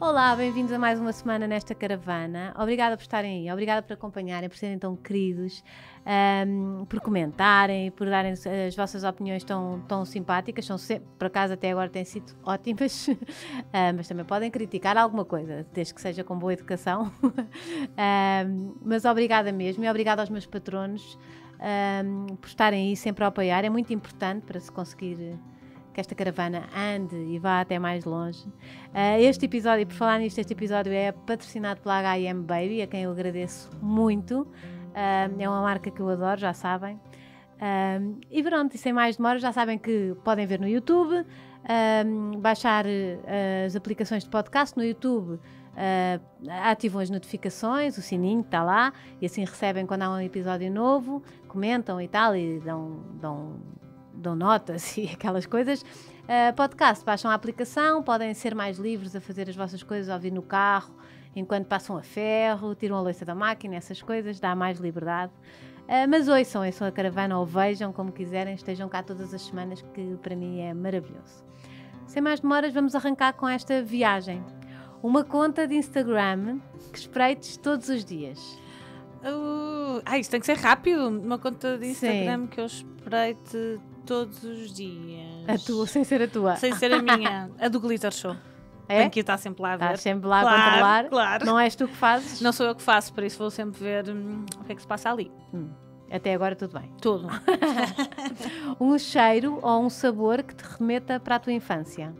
Olá, bem-vindos a mais uma semana nesta caravana. Obrigada por estarem aí, obrigada por acompanharem, por serem tão queridos, um, ehm, por comentarem, por darem as vossas opiniões tão, tão simpáticas. São sempre, por acaso até agora têm sido ótimas, uh, mas também podem criticar alguma coisa, desde que seja com boa educação. Ehm, mas obrigada mesmo e obrigada aos meus patronos um, ehm, por estarem aí sempre a apoiar. É muito importante para se conseguir que esta caravana ande e vá até mais longe. Uh, este episódio, por falar nisto, este episódio é patrocinado pela H&M Baby, a quem eu agradeço muito. Uh, é uma marca que eu adoro, já sabem. Ah, e pronto, e sem mais demora, já sabem que podem ver no YouTube, baixar uh, as aplicações de podcast no YouTube. Uh, ativam as notificações, o sininho está lá e assim recebem quando há um episódio novo, comentam e tal, e dão, dão dão notas e aquelas coisas. Uh, podcast, baixam a aplicação, podem ser mais livres a fazer as vossas coisas, a ouvir no carro, enquanto passam a ferro, tiram a louça da máquina, essas coisas, dá mais liberdade. Uh, mas ouçam, ouçam a caravana ou vejam como quiserem, estejam cá todas as semanas, que para mim é maravilhoso. Sem mais demoras, vamos arrancar com esta viagem. Uma conta de Instagram que espreites todos os dias. Uh, ah, isto tem que ser rápido. Uma conta de Instagram Sim. que eu espreite todos os dias. A tua, sem ser a tua. Sem ser a minha. a do Glitter Show. É? Tenho que estar sempre lá a ver. Estás sempre lá claro, a controlar. Claro. Não és tu que fazes? Não sou eu que faço, por isso vou sempre ver hum, o que é que se passa ali. Hum. Até agora tudo bem. Tudo. um cheiro ou um sabor que te remeta para a tua infância?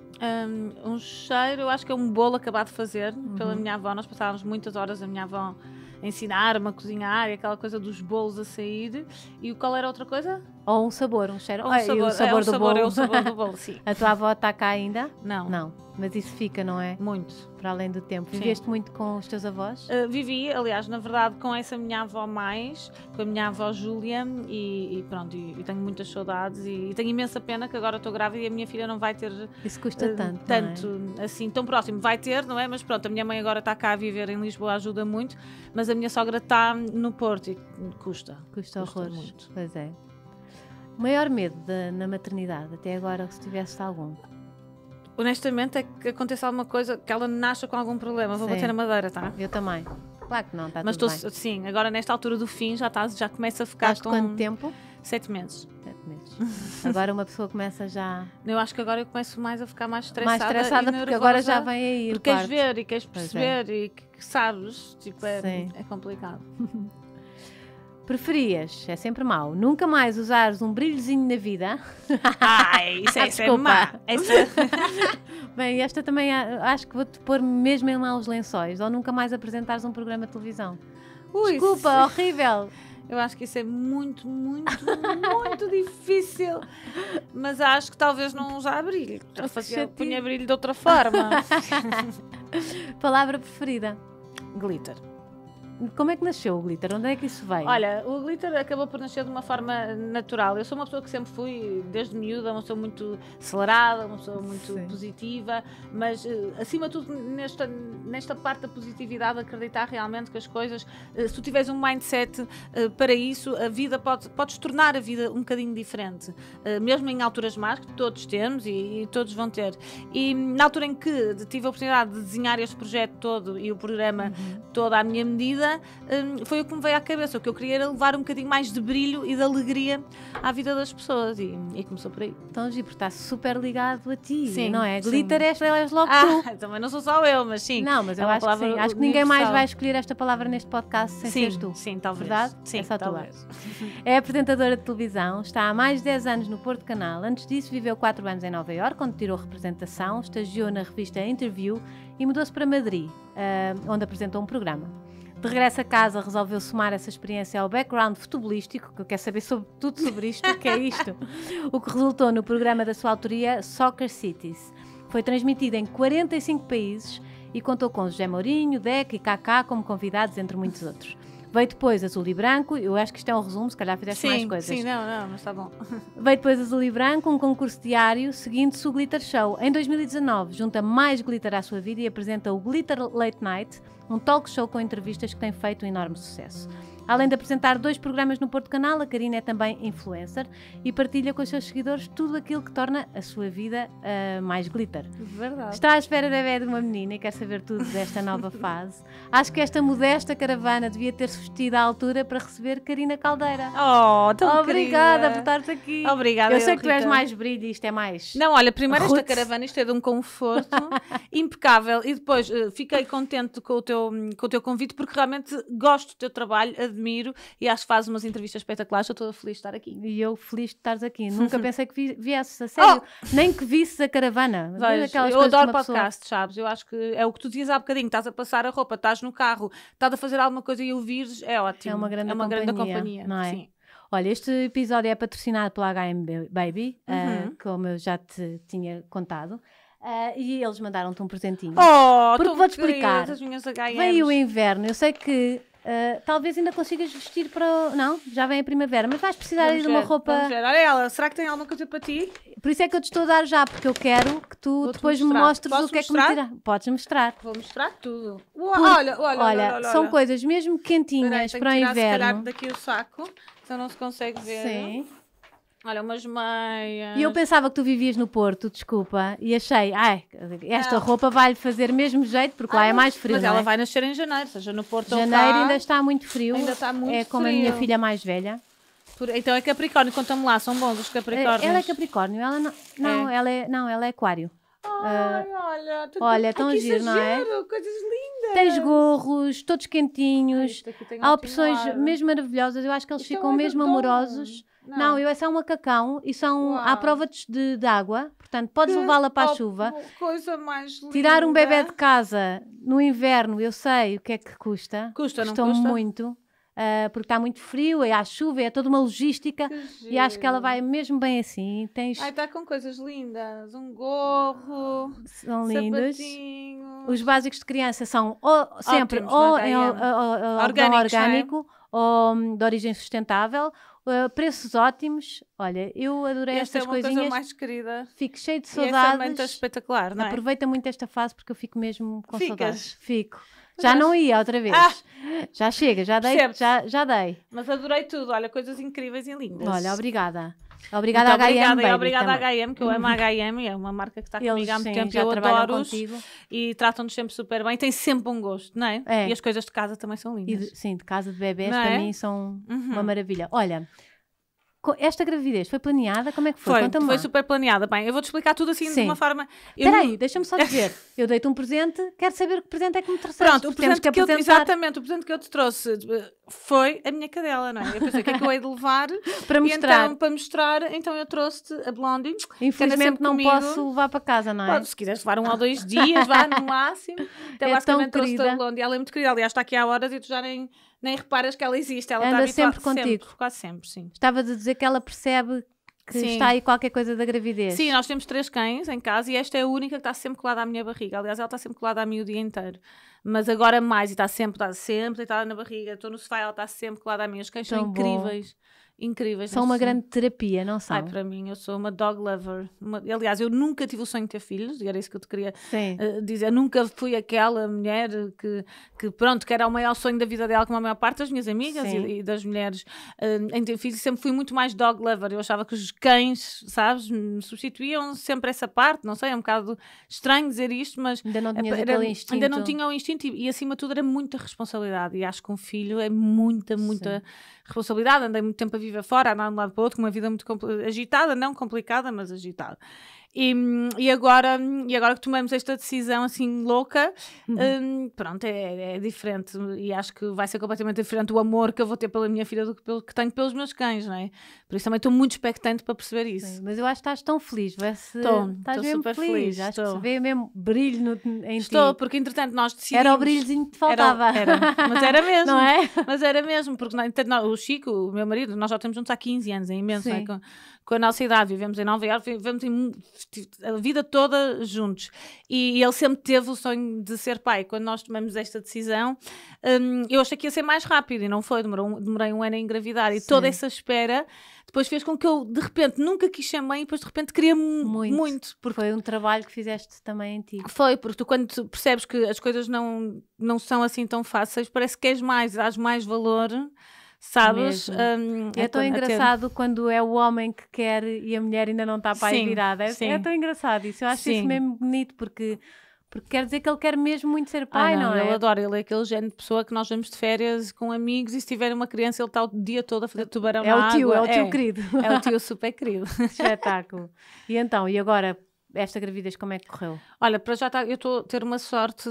Um, um cheiro, eu acho que é um bolo acabado de fazer uhum. pela minha avó. Nós passávamos muitas horas a minha avó ensinar-me a cozinhar e aquela coisa dos bolos a sair. E qual era a outra coisa? Ou um sabor, um cheiro. um ah, sabor, o sabor é do sabor, é bolo. É o sabor do bolo, sim. A tua avó está cá ainda? Não. Não. Mas isso fica, não é? Muito. Para além do tempo. Sim. Viveste muito com os teus avós? Uh, vivi, aliás, na verdade, com essa minha avó mais, com a minha avó Júlia, e, e, pronto, e, e, tenho muitas saudades e, e, tenho imensa pena que agora estou grávida e a minha filha não vai ter. Isso custa uh, tanto. É? tanto, é? assim, tão próximo. Vai ter, não é? Mas pronto, a minha mãe agora está cá a viver em Lisboa, ajuda muito, mas a minha sogra está no Porto e custa. Custa, custa horrores. Muito. Pois é. O maior medo de, na maternidade, até agora, se tivesse algum? Honestamente, é que aconteça alguma coisa, que ela nasça com algum problema. Vou Sim. bater na madeira, tá? Eu também. Claro que não, está Mas tudo bem. sim, agora nesta altura do fim já, tá, já começa a ficar Estás com... quanto tempo? Sete meses. Sete meses. agora uma pessoa começa já... Eu acho que agora eu começo mais a ficar mais estressada. Mais estressada porque agora já vem aí Porque queres ver e queres é. perceber é. e que, que sabes, tipo, é, é complicado. Preferias, é sempre mau, nunca mais usares um brilhozinho na vida. Ai, isso é sempre é má. Bem, esta também ah, acho que vou-te pôr mesmo em maus lençóis, ou nunca mais apresentares um programa de televisão. Ui, Desculpa, isso... horrível. Eu acho que isso é muito, muito, muito difícil. Mas acho que talvez não usar brilho. Oh, fazia, punha brilho de outra forma. Palavra preferida? Glitter. Como é que nasceu o glitter? Onde é que isso veio? Olha, o glitter acabou por nascer de uma forma natural. Eu sou uma pessoa que sempre fui, desde miúda, uma pessoa muito acelerada, uma pessoa muito Sim. positiva, mas eh, acima de tudo, nesta, nesta parte da positividade, acreditar realmente que as coisas, eh, se tu tiveres um mindset eh, para isso, a vida pode, podes tornar a vida um bocadinho diferente, mesmo em alturas más, que todos temos e, e todos vão ter. E na altura em que tive a oportunidade de desenhar este projeto todo e o programa uhum. todo à minha medida, um, foi o que me veio à cabeça. O que eu queria era levar um bocadinho mais de brilho e de alegria à vida das pessoas. E, e começou por aí. Então, porque está super ligado a ti, sim, não é? Glitter és, és logo ah, tu. Também não sou só eu, mas sim. Não, mas é eu acho que sim. Acho que ninguém mais vai escolher esta palavra neste podcast sem sim, seres tu. Sim, talvez. Verdade? Sim, é só talvez. tu. É apresentadora de televisão, está há mais de 10 anos no Porto Canal. Antes disso, viveu 4 anos em Nova Iorque, onde tirou representação, estagiou na revista Interview e mudou-se para Madrid, uh, onde apresentou um programa. De regresso a casa, resolveu somar essa experiência ao background futebolístico, que quer saber sobre, tudo sobre isto, o que é isto, o que resultou no programa da sua autoria Soccer Cities. Foi transmitido em 45 países e contou com José Mourinho, Deca e Kaká como convidados, entre muitos outros. Veio depois azul e branco, eu acho que isto é um resumo, se calhar fizeste sim, mais coisas. Sim, não, não, mas está bom. Veio depois azul e branco, um concurso diário, seguindo-se o Glitter Show. Em 2019, junta mais glitter à sua vida e apresenta o Glitter Late Night, um talk show com entrevistas que tem feito um enorme sucesso. Além de apresentar dois programas no Porto Canal, a Karina é também influencer e partilha com os seus seguidores tudo aquilo que torna a sua vida uh, mais glitter. Verdade. Está à espera da ideia de uma menina e quer saber tudo desta nova fase. Acho que esta modesta caravana devia ter-se vestido à altura para receber Karina Caldeira. Oh, tão Obrigada querida. por estar aqui. Obrigada. Eu sei eu, que tu Rita. és mais brilho e isto é mais. Não, olha, primeiro esta caravana, isto é de um conforto impecável e depois uh, fiquei contente com o, teu, com o teu convite porque realmente gosto do teu trabalho, admiro e acho que fazes umas entrevistas espetaculares. Estou toda feliz de estar aqui. E eu feliz de estares aqui. Nunca pensei que viesses a sério, oh! nem que visses a caravana. Vejo, eu adoro podcast, pessoa... sabes? Eu acho que é o que tu dizias há bocadinho: estás a passar a roupa, estás no carro, estás a fazer alguma coisa e ouvires, é ótimo. É uma grande, é uma companhia, grande companhia. Não é? Sim. Olha, este episódio é patrocinado pela HM Baby, eh, uhum. uh, como eu já te tinha contado. Uh, e eles mandaram-te um presentinho. Oh, porque vou-te explicar. Veio o inverno. Eu sei que ah, talvez ainda consigas vestir para. Não, já vem a primavera, mas vais precisar vamos de uma roupa. Olha ela, será que tem alguma coisa para ti? Por isso é que eu te estou a dar já, porque eu quero que tu depois me mostres Posso o que mostrar? é que me tirar. Podes mostrar. Vou mostrar tudo. olha, olha, olha, olha, são coisas mesmo quentinhas Peraí, para o inverno. Se tirar daqui o saco, então não se consegue ver. Sim. Olha, umas meias. E eu pensava que tu vivias no Porto, desculpa, e achei, ai, esta não. roupa vai-lhe fazer mesmo jeito, porque ah, lá é ah, mais frio. Mas ela é? vai nascer em janeiro, seja no Porto janeiro ou Janeiro ainda está muito frio. Ainda está muito é frio. É como a minha filha mais velha. Por, então é Capricórnio, conta-me lá, são bons os Capricórnios. Ela é Capricórnio, ela não, não, é. Ela, é, não ela é Aquário. Ai, uh, olha, tu, olha, tão é giro, não é? coisas lindas. Tens gorros, todos quentinhos. Ai, Há opções mesmo maravilhosas. Eu acho que eles Isto é ficam é mesmo amorosos. Não. não, eu é só um macacão e são Uau. à prova de, de água, portanto podes levá-la para a chuva. Coisa mais linda. Tirar um bebê de casa no inverno, eu sei o que é que custa. Custa, custa não custa? muito uh, porque está muito frio, é há chuva, é toda uma logística. E acho que ela vai mesmo bem assim. Tens... Ai, está com coisas lindas. Um gorro, são lindos. Sapatinhos. Os básicos de criança são ou, sempre Ótimos, ou, é, em, ou, ou, Orgânicos, é? orgânico é? ou hum, de origem sustentável. Uh, preços ótimos. Olha, eu adorei esta estas é uma coisinhas. Coisa mais querida. Fico cheio de saudades. E essa manta é espetacular, não é? Aproveita muito esta fase porque eu fico mesmo com Ficas. saudades. Fico. Já não ia outra vez. Ah! Já chega, já dei, já, já dei. Mas adorei tudo, olha, coisas incríveis e lindas. Olha, obrigada. Obrigada à HM. Obrigada, obrigada à HM, que eu amo a HM, é uma marca que está comigo Eles, há muito sim, tempo, eu adoro-os. E tratam-nos sempre super bem, têm sempre um gosto, não é? é. E as coisas de casa também são lindas. sim, de casa de bebés, não é? são uhum. uma maravilha. Olha. Esta gravidez foi planeada? Como é que foi? Foi, foi super planeada. Bem, eu vou-te explicar tudo assim Sim. de uma forma. Espera aí, não... deixa-me só dizer. Eu dei-te um presente, quero saber que presente é que me trouxeste. Pronto, o presente que, que eu, exatamente, o presente que eu te trouxe eh, foi a minha cadela, não é? Eu pensei, o que é que eu hei de levar? para então, mostrar. Então, para mostrar, então eu trouxe-te a Blondie. Infelizmente não comigo. posso levar para casa, não é? Pode, se quiseres levar um ou dois dias, vá no máximo. Então, é basicamente trouxe-te a Blondie. Ela é muito querida, aliás, está aqui há horas e tu já nem nem reparas que ela existe. Ela Anda está sempre contigo. Sempre, quase sempre, sim. Estava a dizer que ela percebe que sim. está aí qualquer coisa da gravidez. Sim, nós temos três cães em casa e esta é a única que está sempre colada à minha barriga. Aliás, ela está sempre colada a mim o dia inteiro. Mas agora mais, e está sempre, está sempre deitada na barriga. Estou no sofá, ela está sempre colada a mim. Os cães Tão são incríveis incríveis. São uma grande terapia, não são? para mim, eu sou uma dog lover. Uma... aliás, eu nunca tive o sonho de ter filhos, e era isso que eu te queria uh, dizer. Eu nunca fui aquela mulher que, que, pronto, que era o maior sonho da vida dela, como a maior parte das minhas amigas e, e, das mulheres uh, em ter filhos. Sempre fui muito mais dog lover. Eu achava que os cães, sabes, me substituíam sempre essa parte. Não sei, é um bocado estranho dizer isto, mas. Ainda não é tinha era, instinto. Ainda não tinha o instinto e, e, acima de tudo, era muita responsabilidade. E acho que um filho é muita, muita. Sim responsabilidade, andei muito tempo a viver fora, a andar de um lado para o outro, com uma vida muito agitada, não complicada, mas agitada. E, e, agora, e agora que tomamos esta decisão assim louca, uhum. um, pronto, é, é, diferente. E acho que vai ser completamente diferente o amor que eu vou ter pela minha filha do que pelo que tenho pelos meus cães, não é? Por isso também estou muito expectante para perceber isso. Sim, mas eu acho que estás tão feliz, vê-se. Estou, estás super feliz. feliz. Acho estou. que se vê mesmo brilho no, em estou, ti. Estou, porque entretanto nós decidimos. Era o brilhozinho que te faltava. Era, era, mas era mesmo. não é? Mas era mesmo, porque não, o Chico, o meu marido, nós já temos juntos há 15 anos, é imenso. É? com a nossa idade, vivemos em Nova Iorque, vivemos em, a vida toda juntos. E, ele sempre teve o sonho de ser pai. Quando nós tomamos esta decisão, um, eu achei que ia ser mais rápido e não foi, demorou, demorei um ano a engravidar. E toda essa espera depois fez com que eu, de repente, nunca quis ser mãe e depois, de repente, queria muito. muito porque... Foi um trabalho que fizeste também em ti. Foi, porque tu, quando tu percebes que as coisas não, não são assim tão fáceis, parece que és mais, dás mais valor sabes? Um, é, é tão é engraçado quando é o homem que quer e a mulher ainda não está para sim, aí virada. É, é, tão engraçado isso. Eu acho sim. isso mesmo bonito porque. Porque quer dizer que ele quer mesmo muito ser ah, pai, ah, não, não é? Ele adora, ele é aquele género de pessoa que nós vamos de férias com amigos e se tiver uma criança ele está o dia todo a fazer tubarão é na o tio, água. É o tio, é o tio querido. É o tio super querido. Espetáculo. E então, e agora esta gravidez como é que correu? Olha, para já tá, eu estou a ter uma sorte,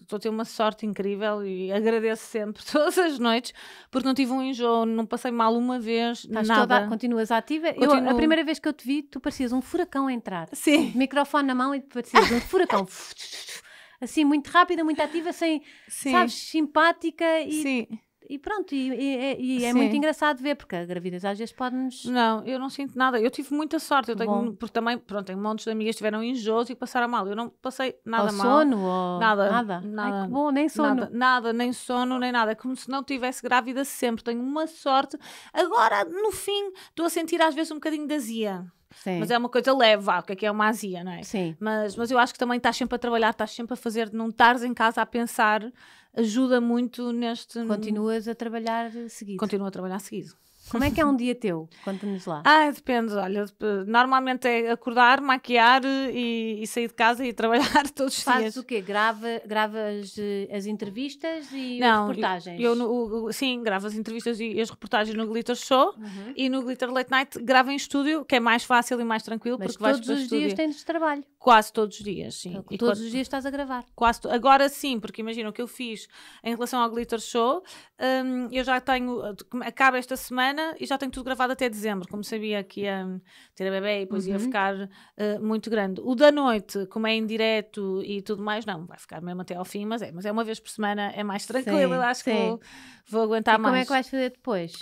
estou a ter uma sorte incrível e agradeço sempre todas as noites, porque não tive um enjoo, não passei mal uma vez, Estás nada. Toda, continuas ativa. Eu, a primeira vez que eu te vi, tu parecias um furacão a entrar. Sim. Microfone na mão e parecias um furacão. assim, muito rápida, muito ativa, sem, Sim. sabes, simpática e Sim. E pronto, e, e, e é Sim. muito engraçado ver, porque a gravidez às vezes pode-nos. Não, eu não sinto nada. Eu tive muita sorte. Eu tenho, porque também, pronto, tenho montes de amigas que tiveram enjoos e passaram mal. Eu não passei nada ou mal. Sono, ou... Nada. Nada. nada. Ai, que bom, nem sono. Nada, nada, nem sono, nem nada. é Como se não tivesse grávida sempre. Tenho uma sorte. Agora, no fim, estou a sentir às vezes um bocadinho de azia. Sim. Mas é uma coisa leve, o é que é uma azia, não é? Sim. Mas, mas eu acho que também estás sempre a trabalhar, estás sempre a fazer, não estás em casa a pensar ajuda muito neste. Continuas a trabalhar seguido? Continuo a trabalhar seguido. Como é que é um dia teu? Conta-nos lá. Ah, depende. Olha, normalmente é acordar, maquiar eh, e, e sair de casa e trabalhar todos os dias. Fazes o quê? Grava, gravas eh, as entrevistas e Não, as reportagens? Eu, eu sim, gravo as entrevistas e, as reportagens no Glitter Show uhum. e no Glitter Late Night gravo em estúdio, que é mais fácil e mais tranquilo. Mas porque todos vais para os dias tens trabalho. Quase todos os dias, sim. Então, todos quase... os dias estás a gravar. Quase to... Agora sim, porque imagina o que eu fiz em relação ao Glitter Show, um, eu já tenho, acaba esta semana e já tenho tudo gravado até dezembro, como sabia que ia ter a bebê e depois uhum. ia ficar uh, muito grande. O da noite, como é em direto e tudo mais, não, vai ficar mesmo até ao fim, mas é, mas é uma vez por semana, é mais tranquilo, sim, acho sim. que vou, vou aguentar e mais. Como é que vais fazer depois?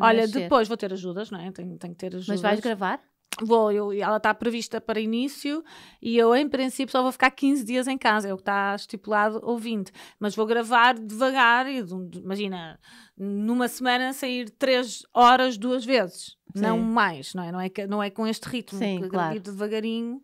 Olha, depois vou ter ajudas, não é? Tenho, tenho que ter ajudas. Mas vais gravar? Vou, eu, ela está prevista para início e eu, em princípio, só vou ficar 15 dias em casa, é o que está estipulado ou 20. Mas vou gravar devagar, e, imagina, numa semana sair 3 horas duas vezes, Sim. não mais, não é? Não é, não é com este ritmo, Sim, que claro. devagarinho.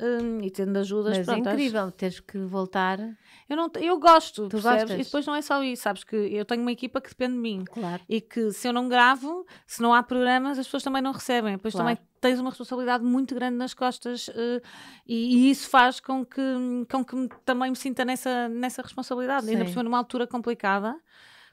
Hum, e tendo ajudas Mas prontas. é incrível teres que voltar eu não eu gosto tu percebes? Gostas? e depois não é só isso sabes que eu tenho uma equipa que depende de mim claro. e que se eu não gravo se não há programas as pessoas também não recebem depois claro. também tens uma responsabilidade muito grande nas costas uh, e, e, isso faz com que, com que também me sinta nessa, nessa responsabilidade, Sim. ainda por cima numa altura complicada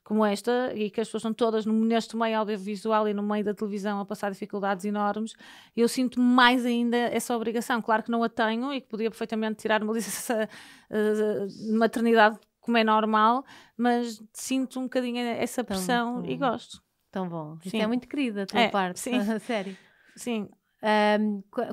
como esta e que as pessoas estão todas neste meio audiovisual e no meio da televisão a passar dificuldades enormes, eu sinto mais ainda essa obrigação. Claro que não a tenho e que podia perfeitamente tirar uma licença de uh, eh, maternidade como é normal, mas sinto um bocadinho essa pressão tão, e gosto. Tão bom. Sim. é muito querida a tua é, parte, sim. sério. Sim,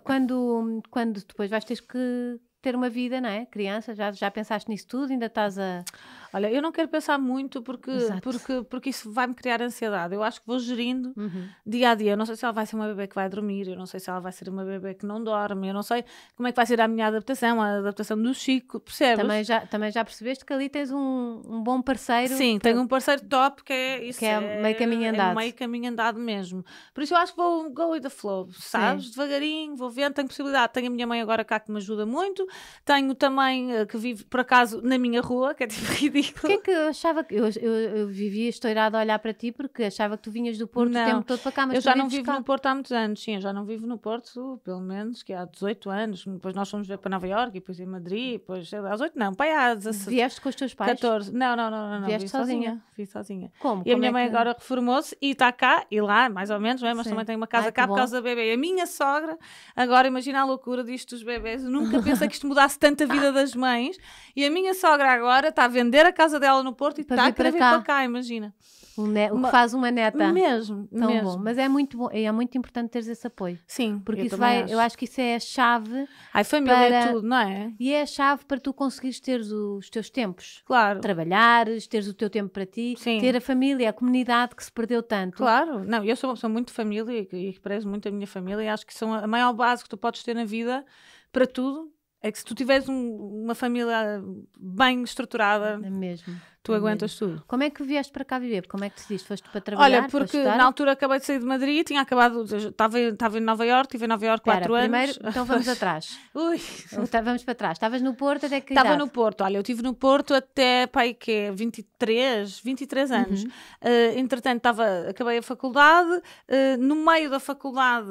quando, quando depois vais ter que, ter uma vida, não é? Criança, já, já pensaste nisso tudo? Ainda estás a. Olha, eu não quero pensar muito porque, porque, porque isso vai-me criar ansiedade. Eu acho que vou gerindo uhum. dia a dia. Eu não sei se ela vai ser uma bebê que vai dormir, eu não sei se ela vai ser uma bebê que não dorme, eu não sei como é que vai ser a minha adaptação, a adaptação do Chico, percebes? Também já, também já percebeste que ali tens um, um bom parceiro. Sim, para... tenho um parceiro top que é isso. Que é, é meio caminho andado. É meio caminho andado mesmo. Por isso eu acho que vou go with the flow, sabes? Sim. Devagarinho, vou vendo, tenho possibilidade. Tenho a minha mãe agora cá que me ajuda muito, tenho também, eh, que vive por acaso na minha rua, que é tipo ridículo. Porquê é que eu achava que. Eu, eu, eu vivia estourada a olhar para ti porque achava que tu vinhas do Porto não, o tempo todo para cá, mas eu já não vivo cá. no Porto há muitos anos, sim, eu já não vivo no Porto, pelo menos, que há 18 anos. Depois nós fomos ver para Nova Iorque, depois em Madrid, depois Há 18, não, pai há 16. Vieste com os teus pais? 14. Não, não, não, não, não. Vieste sozinha. sozinha. Vi sozinha. Como? E Como a minha é mãe que... agora reformou-se e está cá e lá, mais ou menos, é? mas sim. também tem uma casa Ai, cá por causa do bebê. A minha sogra, agora imagina a loucura disto dos bebês, nunca pensa que isto mudasse tanto a vida tá. das mães. E a minha sogra agora está a vender a casa dela no Porto e está a querer vir para cá, imagina. o que faz uma neta. Mesmo, Tão mesmo. bom. Mas é muito bom, é muito importante teres esse apoio. Sim, porque isso vai, acho. eu acho que isso é a chave. Ai, família é para... é tudo, não é? E é a chave para tu conseguires ter os teus tempos. Claro. Trabalhares, teres o teu tempo para ti, Sim. ter a família, a comunidade que se perdeu tanto. Claro. Não, eu sou, sou muito família e, e prezo muito a minha família e acho que são a maior base que tu podes ter na vida para tudo é que se tu tiveres um, uma família bem estruturada, é mesmo. Tu aguentas tudo. Como é que vieste para cá viver? Como é que decidiste? Foste para trabalhar? Olha, porque na altura acabei de sair de Madrid, tinha acabado, estava, estava em Nova York, estive em Nova York quatro 4 anos. Primeiro, então vamos atrás. Ui. Tá, vamos para trás. Estavas no Porto até que Estava idade? no Porto, olha, eu estive no Porto até, pai, que é 23, 23 uhum. anos. Uhum. Uh, entretanto, estava, acabei a faculdade, uh, no meio da faculdade,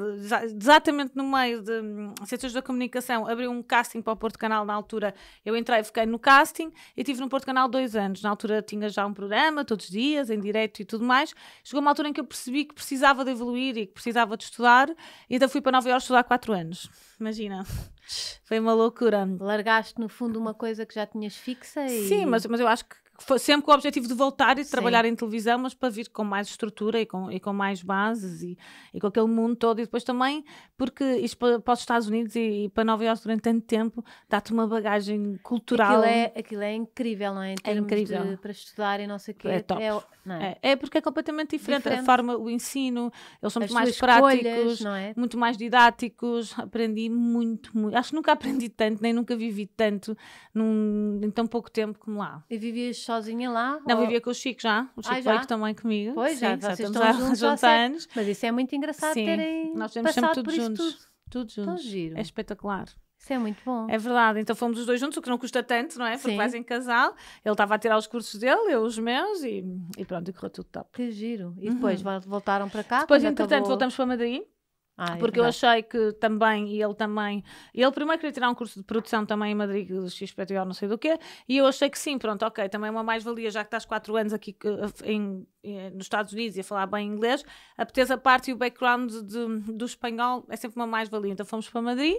exatamente no meio de um, Ciências da Comunicação, abriu um casting para o Porto Canal na altura. Eu entrei, e fiquei no casting e estive no Porto Canal dois anos, na altura altura tinha já um programa todos os dias, em direto e tudo mais. Chegou uma altura em que eu percebi que precisava de evoluir e que precisava de estudar, e então fui para Nova Iorque estudar quatro anos. Imagina. Foi uma loucura. Largaste, no fundo, uma coisa que já tinhas fixa e... Sim, mas, mas eu acho que sempre com o objetivo de voltar e de trabalhar em televisão, mas para vir com mais estrutura e com, e com mais bases e, e com aquele mundo todo. E depois também, porque isto para, para os Estados Unidos e, e, para Nova Iorque durante tanto tempo, dá-te uma bagagem cultural. Aquilo é, aquilo é incrível, não é? é incrível. De, para estudar e não sei o quê. É top. É, é? é? é, porque é completamente diferente, diferente, a forma, o ensino, eles são muito mais práticos, é? muito mais didáticos. Aprendi muito, muito. Acho que nunca aprendi tanto, nem nunca vivi tanto num, em tão pouco tempo como lá. E vivias sozinha lá? Não, ou... vivia com o Chico já, o Chico ah, já? também comigo. Pois, Sim, já, já estamos há juntos anos. Mas isso é muito engraçado Sim, terem nós temos sempre tudo juntos. Tudo. tudo juntos. giro. É espetacular. Isso é muito bom. É verdade. Então fomos os dois juntos, o que não custa tanto, não é? Porque fazem vais em casal. Ele estava a tirar os cursos dele, eu os meus, e, e pronto, e correu tudo top. Que giro. E uhum. depois uhum. voltaram para cá? Depois, entretanto, acabou... voltamos para Madrid. Ah, é porque verdade. eu achei que também, e ele também, ele primeiro queria tirar um curso de produção também em Madrid, do XPTO, não sei do quê, e eu achei que sim, pronto, ok, também é uma mais-valia, já que estás quatro anos aqui eh, em, em, eh, nos Estados Unidos e a falar bem inglês, a apetece a parte e o background de, do espanhol é sempre uma mais-valia. Então fomos para Madrid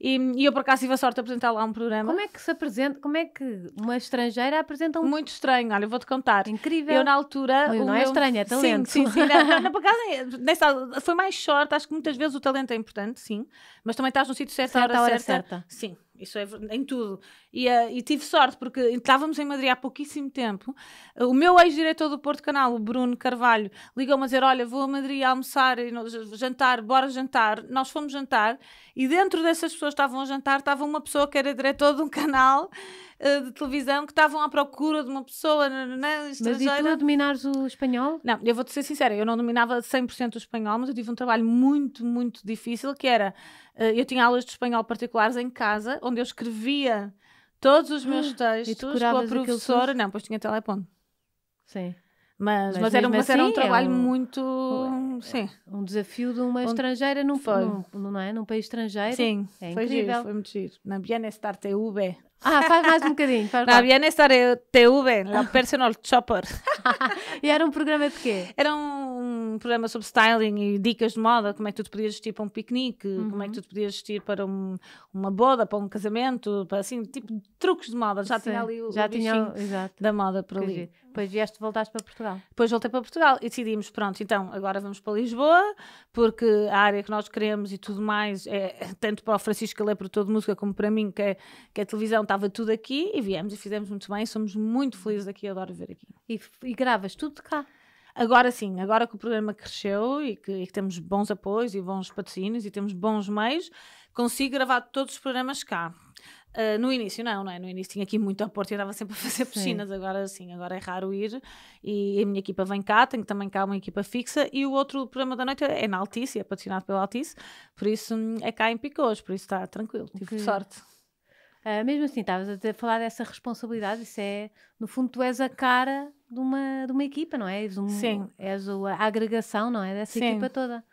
e, e, eu por acaso tive a sorte de apresentar lá um programa. Como é que se apresenta, como é que uma estrangeira apresenta um... Muito estranho, olha, vou-te contar. Incrível. Eu na altura... Não, não é meu... é estranho, é talento. Sim, sim, sim. não, não, por acaso, é, nessa, foi mais short, acho que muitas muitas vezes o talento é importante, sim, mas também estás no sítio certo, certa, hora, hora é certa. certa. Sim, isso é em tudo. E, uh, e, tive sorte, porque estávamos em Madrid há pouquíssimo tempo. O meu ex-diretor do Porto Canal, o Bruno Carvalho, ligou-me a dizer: Olha, vou a Madrid almoçar, jantar, bora jantar. Nós fomos jantar e dentro dessas pessoas que estavam a jantar estava uma pessoa que era diretor de um canal eh, de televisão que estavam à procura de uma pessoa na estrangeira. Mas e tu a dominares o espanhol? Não, eu vou-te ser sincera, eu não dominava 100% o espanhol, mas eu tive um trabalho muito, muito difícil, que era, eh, eu tinha aulas de espanhol particulares em casa, onde eu escrevia todos os meus textos ah, com a professora. Não, pois tinha telefone. Sim. Mas, mas, mas era, mas assim, era um assim é trabalho é um, muito. Um, é sim. Um desafio de uma estrangeira num, foi. num, não é? num país estrangeiro. Sim, é foi incrível. giro, foi muito giro. Na Bienestarte UB. Ah, faz mais um bocadinho. Faz na Viena TV, a Personal Chopper. e era um programa de quê? Era um programa sobre styling e dicas de moda, como é que tu te podias vestir para um piquenique, uhum. como é que uhum. tu te podias vestir para um, uma boda, para um casamento, para assim, tipo, truques de moda. Já Sim, tinha ali o, já o tinha, exato. da moda por ali. Giro. Depois vieste, voltaste para Portugal. Depois voltei para Portugal e decidimos, pronto, então agora vamos para Lisboa, porque a área que nós queremos e tudo mais, é, é tanto para o Francisco, que ele é produtor de música, como para mim, que é, que é televisão, está estava tudo aqui e viemos e fizemos muito bem, somos muito felizes aqui, adoro ver aqui. E, e gravas tudo de cá? Agora sim, agora que o programa cresceu e que, e que, temos bons apoios e bons patrocínios e temos bons meios, consigo gravar todos os programas cá. Uh, no início não, não é? No início tinha aqui muito aporte e andava sempre a fazer piscinas, sim. agora sim, agora é raro ir e a minha equipa vem cá, tenho também cá uma equipa fixa e o outro programa da noite é na Altice, é patrocinado pela Altice, por isso hum, é cá em Picôs, por isso está tranquilo, tive okay. sorte. Uh, mesmo assim, estavas a falar dessa responsabilidade, isso é, no fundo, tu és a cara de uma, de uma equipa, não é? És um, Sim. És a agregação, não é? Dessa Sim. equipa toda.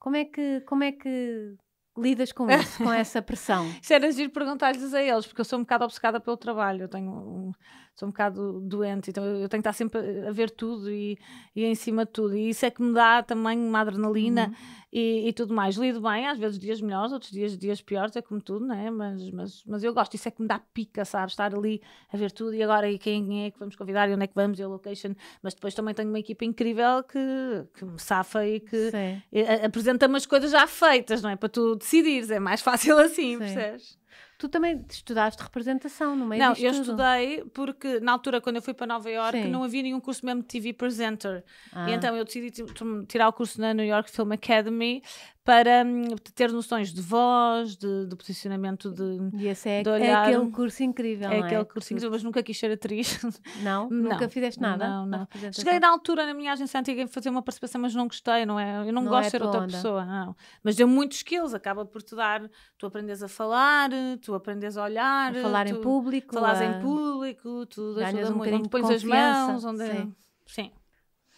Como é que, como é que lidas com isso, com essa pressão? isso era giro perguntar-lhes a eles, porque eu sou um bocado obcecada pelo trabalho. Eu tenho um sou um bocado doente, então eu tenho que estar sempre a ver tudo e, e em cima de tudo. E isso é que me dá também uma adrenalina uhum. e, e, tudo mais. Lido bem, às vezes dias melhores, outros dias dias piores, é como tudo, né? mas, mas, mas eu gosto. Isso é que me dá pica, sabes? Estar ali a ver tudo e agora e quem é que vamos convidar e onde é que vamos e a location. Mas depois também tenho uma equipa incrível que, que me safa e que apresenta-me as coisas já feitas, não é? Para tu decidires, é mais fácil assim, Sim. percebes? Tu também estudaste representação no meio Não, eu tudo. estudei porque na altura quando eu fui para Nova York não havia nenhum curso mesmo de TV Presenter. Ah. então eu decidi tirar o curso na New York Film Academy para hum, ter noções de voz, de, de posicionamento de, e esse é, de olhar. É aquele curso incrível. É, é? aquele curso incrível, mas nunca quis ser atriz. Não? não nunca fizeste nada? Não, não. Cheguei na altura na minha agência antiga em fazer uma participação, mas não gostei, não é? Eu não, não gosto é de ser outra onda. pessoa, não. Mas deu muitos skills, acaba por te dar. Tu aprendes a falar, tu aprendes a olhar, a falar tu, em público, falas a... em público, tu ajuda um muito, onde pões as mãos, onde. É- sim. Sim.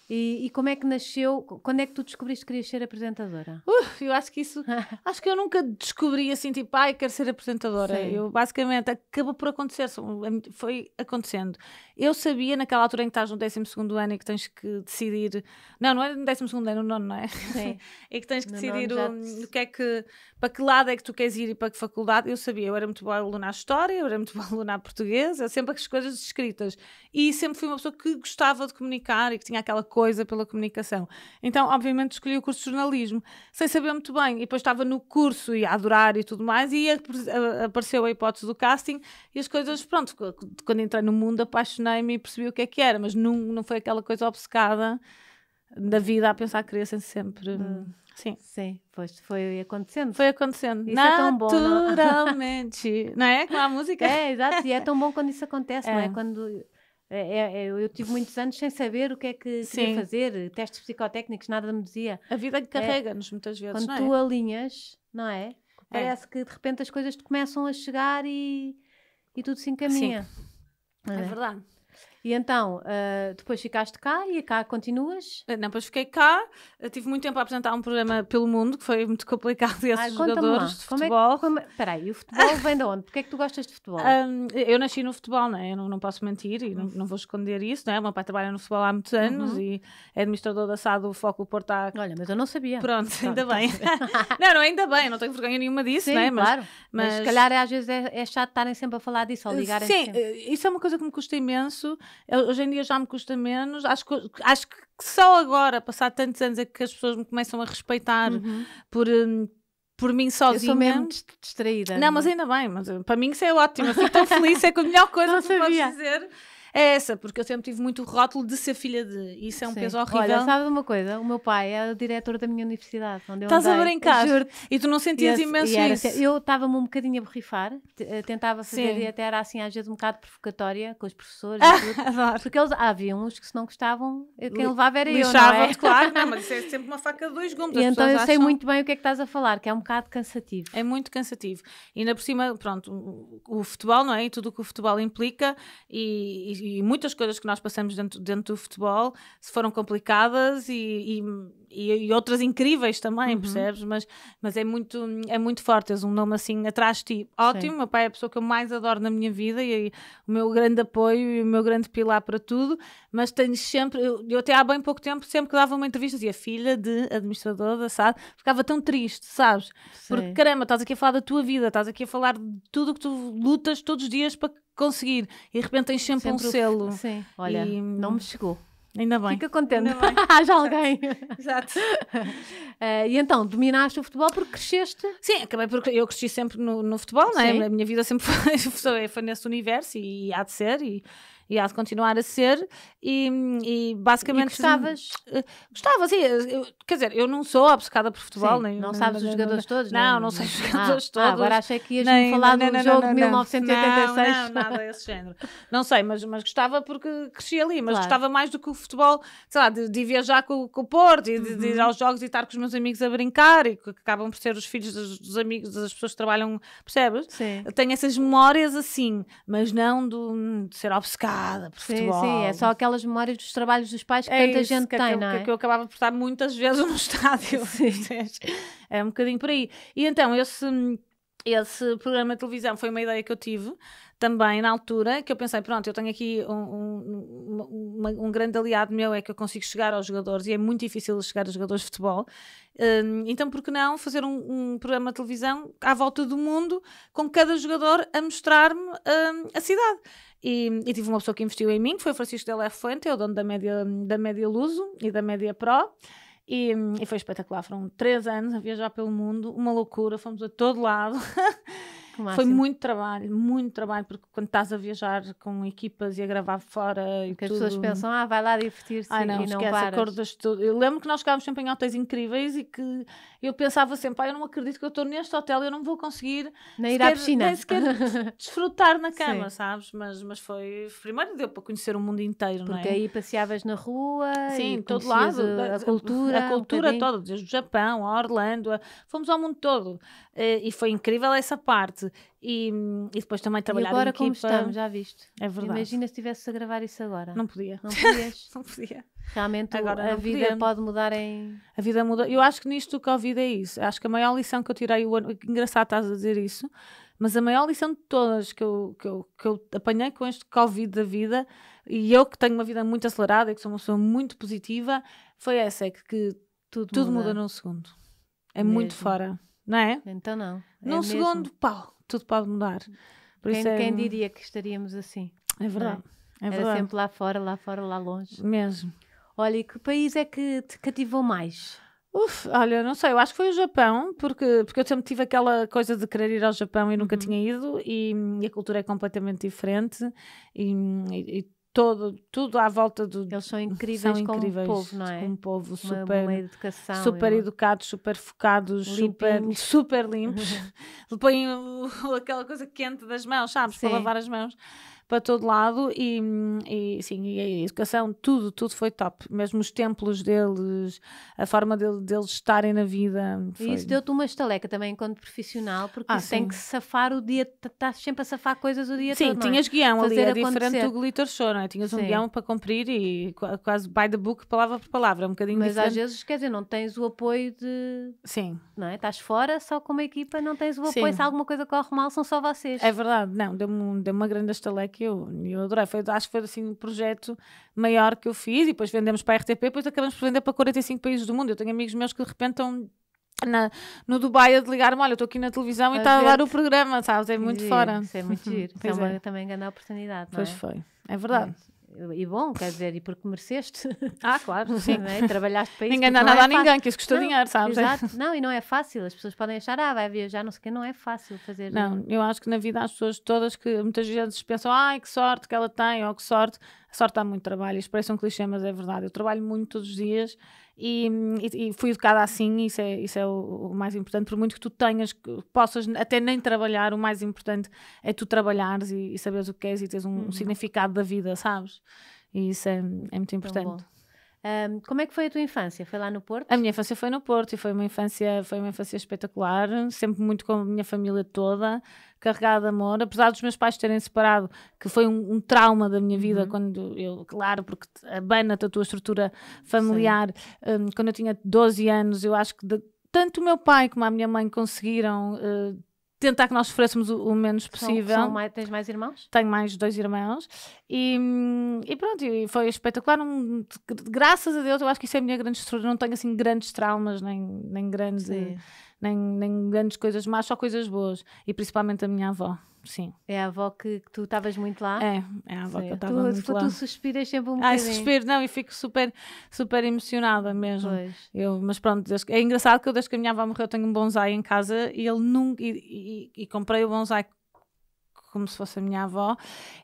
E, e, como é que nasceu? Quando é que tu descobriste que querias ser apresentadora? Uf, eu acho que isso. acho que eu nunca descobri assim, tipo, ai, quero ser apresentadora. Sim. Eu basicamente acabou por acontecer, é foi acontecendo. Eu sabia naquela altura em que estás no 12 ano e que tens que decidir. Não, não é no 12 ano, é no nono, não é? Sim. e que tens que no decidir o, o, que é que. para que lado é que tu queres ir e para que faculdade. Eu sabia, eu era muito boa aluna à história, eu era muito boa aluna à portuguesa, sempre as coisas escritas. E sempre fui uma pessoa que gostava de comunicar e que tinha aquela coisa coisa pela comunicação. Então, obviamente, escolhi o curso de jornalismo, sem saber muito bem. E depois estava no curso e a adorar e tudo mais, e apareceu a hipótese do casting e as coisas, pronto, quando entrei no mundo apaixonei-me e percebi o que é que era, mas não, não foi aquela coisa obcecada da vida a pensar que queria sempre. Hum. Sim. Sim, pois foi acontecendo. Foi acontecendo. Isso Naturalmente. É tão bom, não? não é? Com a música. É, exato. E é tão bom quando isso acontece, é. não é? é. Quando é, é, é eu tive muitos anos sem saber o que é que Sim. queria fazer, testes psicotécnicos, nada me dizia. A vida é, carrega-nos muitas vezes, Quando é? tu alinhas, não é? Parece que de repente as coisas te começam a chegar e, e tudo se encaminha. Sim. É verdade. E então, uh, depois ficaste cá e cá continuas? Ah, não, depois fiquei cá. Eu tive muito tempo a apresentar um programa pelo mundo, que foi muito complicado. E esses Ai, jogadores de é futebol. É, como, o futebol vem de onde? Porquê é que tu gostas de futebol? Um, ah, eu nasci no futebol, não é? Eu não, não posso mentir e não, não, vou esconder isso, não é? O meu pai trabalha no futebol há muitos uhum. anos uhum. e é administrador da SAD do Foco Porto há... Olha, mas eu não sabia. Pronto, Pronto ainda tá bem. não, não, ainda bem, não tenho vergonha nenhuma disso, Sim, não é? Mas, claro. Mas, mas se calhar às vezes é, é chato estarem sempre a falar disso ou eh, ligarem Sim, sempre. Eh, isso é uma coisa que me custa imenso eu, hoje em dia já me custa menos. Acho que, acho que só agora, passar tantos anos, é que as pessoas me começam a respeitar uhum. por. Um, por mim sozinha. Eu sou mesmo distraída. Não, não, mas é? ainda bem, mas eh, para mim isso é ótimo. Eu fico tão feliz, é a melhor coisa não que posso podes dizer é essa, porque eu sempre tive muito o rótulo de ser filha de. Isso é um Sim. peso horrível. Olha, sabe uma coisa? O meu pai é o diretor da minha universidade. Onde Estás andei, a brincar? E tu não sentias e imenso era, isso? Eu estava-me um bocadinho a borrifar, eh, tentava fazer Sim. e até era assim, às vezes um bocado provocatória com os professores ah, e tudo. Porque eles, ah, havia uns que se não gostavam, eh, quem levava era Lixava, eu, não é? claro, não, mas isso é sempre uma faca de dois gumes. E então eu acham... sei muito bem o que é que estás a falar, que é um bocado cansativo. É muito cansativo. E ainda por cima, pronto, o, o futebol, não é? E tudo o que o futebol implica e, e e, muitas coisas que nós passamos dentro, dentro do futebol se foram complicadas e, e, e outras incríveis também, uhum. percebes? Mas, mas é, muito, é muito forte, és um nome assim atrás de ti. Ótimo, Sim. meu pai é a pessoa que eu mais adoro na minha vida e, o meu grande apoio e o meu grande pilar para tudo, mas tenho sempre, eu, eu até há bem pouco tempo, sempre que dava uma entrevista, dizia filha de administrador da SAD, ficava tão triste, sabes? Sim. Porque caramba, estás aqui a falar da tua vida, estás aqui a falar de tudo que tu lutas todos os dias para conseguir. E de repente tens sempre, sempre um selo. Sim, olha, e, não me chegou. Ainda bem. Fica contente. Haja alguém. Exato. uh, e então, dominaste o futebol porque cresceste? Sim, acabei porque eu cresci sempre no, no futebol, não é? A minha vida sempre foi, foi, nesse universo e há de ser. E, e há de continuar a ser. E, e basicamente. E gostavas? Eh, gostava, sim. quer dizer, eu não sou obcecada por futebol. Sim, nem, não sabes nem, os jogadores todos? Não, não, né? não sei os ah, jogadores ah, todos. Ah, agora achei que ias-me falar não, jogo de 1986. Não, não, nada desse género. Não sei, mas, mas gostava porque cresci ali. Mas claro. gostava mais do que o futebol, sei lá, de, de viajar com, com, o Porto e de, uhum. de, ir uhum. aos jogos e estar com os meus amigos a brincar e que acabam por ser os filhos dos, dos amigos das pessoas que trabalham, percebes? Sim. Tenho essas memórias assim, mas não do, de ser obcecada apaixonada por sim, futebol. Sim, é só aquelas memórias dos trabalhos dos pais que é tanta isso, gente que é tem, eu, não é, é? Que eu acabava por estar muitas vezes no estádio. é um bocadinho por aí. E então, esse, hum, esse programa de televisão foi uma ideia que eu tive também na altura que eu pensei, pronto, eu tenho aqui um, um, um grande aliado meu, é que eu consigo chegar aos jogadores e é muito difícil chegar aos jogadores de futebol. Hum, então, por que não fazer um, programa de televisão à volta do mundo com cada jogador a mostrar-me hum, a cidade? E, e, tive uma pessoa que investiu em mim, que foi o Francisco Del Fuente, é o dono da média, da média Luso e da média Pro. E, hum, e, foi espetacular. Foram três anos a viajar pelo mundo, uma loucura, fomos a todo lado. Foi muito trabalho, muito trabalho, porque quando estás a viajar com equipas e a gravar fora e tudo... as pessoas pensam, ah, vai lá divertir-se e não esquece, paras. tudo. Eu lembro que nós ficávamos sempre em hotéis incríveis e que eu pensava sempre, ah, eu não acredito que eu estou neste hotel, eu não vou conseguir nem ir à piscina. Nem sequer desfrutar na cama, Sim. sabes? Mas, mas foi, primeiro deu para conhecer o mundo inteiro, porque não é? Porque aí passeavas na rua Sim, e todo lado. A, a cultura. A cultura um toda, desde o Japão, a Orlando, a... fomos ao mundo todo. Eh, e foi incrível essa parte. E, e depois também trabalhar e agora como equipa. estamos, já viste. É verdade. Imagina se estivesse a gravar isso agora. Não podia. Não podias. não podia. Realmente agora, a vida podia. pode mudar em... A vida muda. Eu acho que nisto o Covid é isso. Acho que a maior lição que eu tirei o ano... Engraçado estás a dizer isso. Mas a maior lição de todas que eu, que eu, que eu apanhei com este Covid da vida, e eu que tenho uma vida muito acelerada e que sou uma pessoa muito positiva, foi essa, é que, que tudo, tudo muda. muda num segundo. É Mesmo. muito fora não é? Então não. É Num mesmo. segundo, pau, tudo pode mudar. Por quem, é... quem diria que estaríamos assim? É, é? verdade. É? é? verdade. Era sempre lá fora, lá fora, lá longe. Mesmo. Olha, e que país é que te cativou mais? Uf, olha, não sei, eu acho que foi o Japão, porque, porque eu sempre tive aquela coisa de querer ir ao Japão e nunca uhum. tinha ido, e, e, a cultura é completamente diferente, e, e, e todo, tudo à volta do. Eles são incríveis, são incríveis como povo, não é? Um povo super, uma, uma educação, super eu... educados, super focados, super, super limpos. Põem aquela coisa quente das mãos, sabes, Sim. para lavar as mãos para todo lado e, e sim, e a educação, tudo, tudo foi top. Mesmo os templos deles, a forma deles estarem na vida. Foi... E isso deu-te uma estaleca também enquanto profissional, porque ah, tem que safar o dia, estás sempre a safar coisas o dia sim, todo. Sim, é? tinhas guião Fazer ali, é era acontecer. diferente do Glitter Show, não é? Tinhas um guião para cumprir e quase by the book, palavra por palavra, um bocadinho Mas diferente. às vezes, quer dizer, não tens o apoio de... Sim. Não é? Estás fora, só com uma equipa não tens o apoio, sim. se alguma coisa corre mal são só vocês. É verdade, não, deu-me deu uma grande estaleca que eu. eu adorei. Foi, acho que foi assim um projeto maior que eu fiz. E depois vendemos para a RTP, depois acabamos por vender para 45 países do mundo. Eu tenho amigos meus que de repente estão na, no Dubai a ligar-me, olha, eu estou aqui na televisão e está a dar o programa, sabes? É muito giro, fora. Isso é muito giro. Isso é uma, é. também grande oportunidade, não pois é? Pois foi, é verdade e bom, quer dizer, e porque mereceste. ah, claro, sim. Né? Trabalhaste para isso. Ninguém dá nada é a ninguém, que isso custa dinheiro, sabes? Exato. Não, e não é fácil. As pessoas podem achar, ah, vai viajar, não sei o quê, não é fácil fazer. Não, eu acho que na vida as pessoas todas que muitas vezes pensam, ai, que sorte que ela tem, ou que sorte, a sorte dá muito trabalho, isto parece um clichê, mas é verdade. Eu trabalho muito todos os dias e, e, e fui educada assim, isso é, isso é o, o, mais importante. Por muito que tu tenhas, que possas até nem trabalhar, o mais importante é tu trabalhares e, e saberes o que és e teres um, uhum. significado da vida, sabes? E isso é, é muito importante. Um, como é que foi a tua infância? Foi lá no Porto? A minha infância foi no Porto e foi uma infância, foi uma infância espetacular, sempre muito com a minha família toda, carregada de amor, apesar dos meus pais terem separado, que foi um, um trauma da minha vida uhum. quando eu, claro, porque abana-te a tua estrutura familiar. Um, quando eu tinha 12 anos, eu acho que de, tanto o meu pai como a minha mãe conseguiram uh, tentar que nós sofrêssemos o, o menos possível. São, são mais, tens mais irmãos? Tenho mais dois irmãos e, e pronto, e foi espetacular. Um, graças a Deus, eu acho que isso é a minha grande estrutura. Não tenho assim grandes traumas, nem, nem grandes. E, eh, nem, nem grandes coisas más, só coisas boas. E principalmente a minha avó. Sim. É a avó que, que tu estavas muito lá? É, é a avó Sim. que eu estava muito tu, lá. Tu suspiras sempre um bocadinho. Ai, suspiro, não, e fico super, super emocionada mesmo. Pois. Eu, mas pronto, é engraçado que eu desde que a minha avó morreu tenho um bonsai em casa e ele nunca... E, e, e comprei o bonsai como se fosse a minha avó,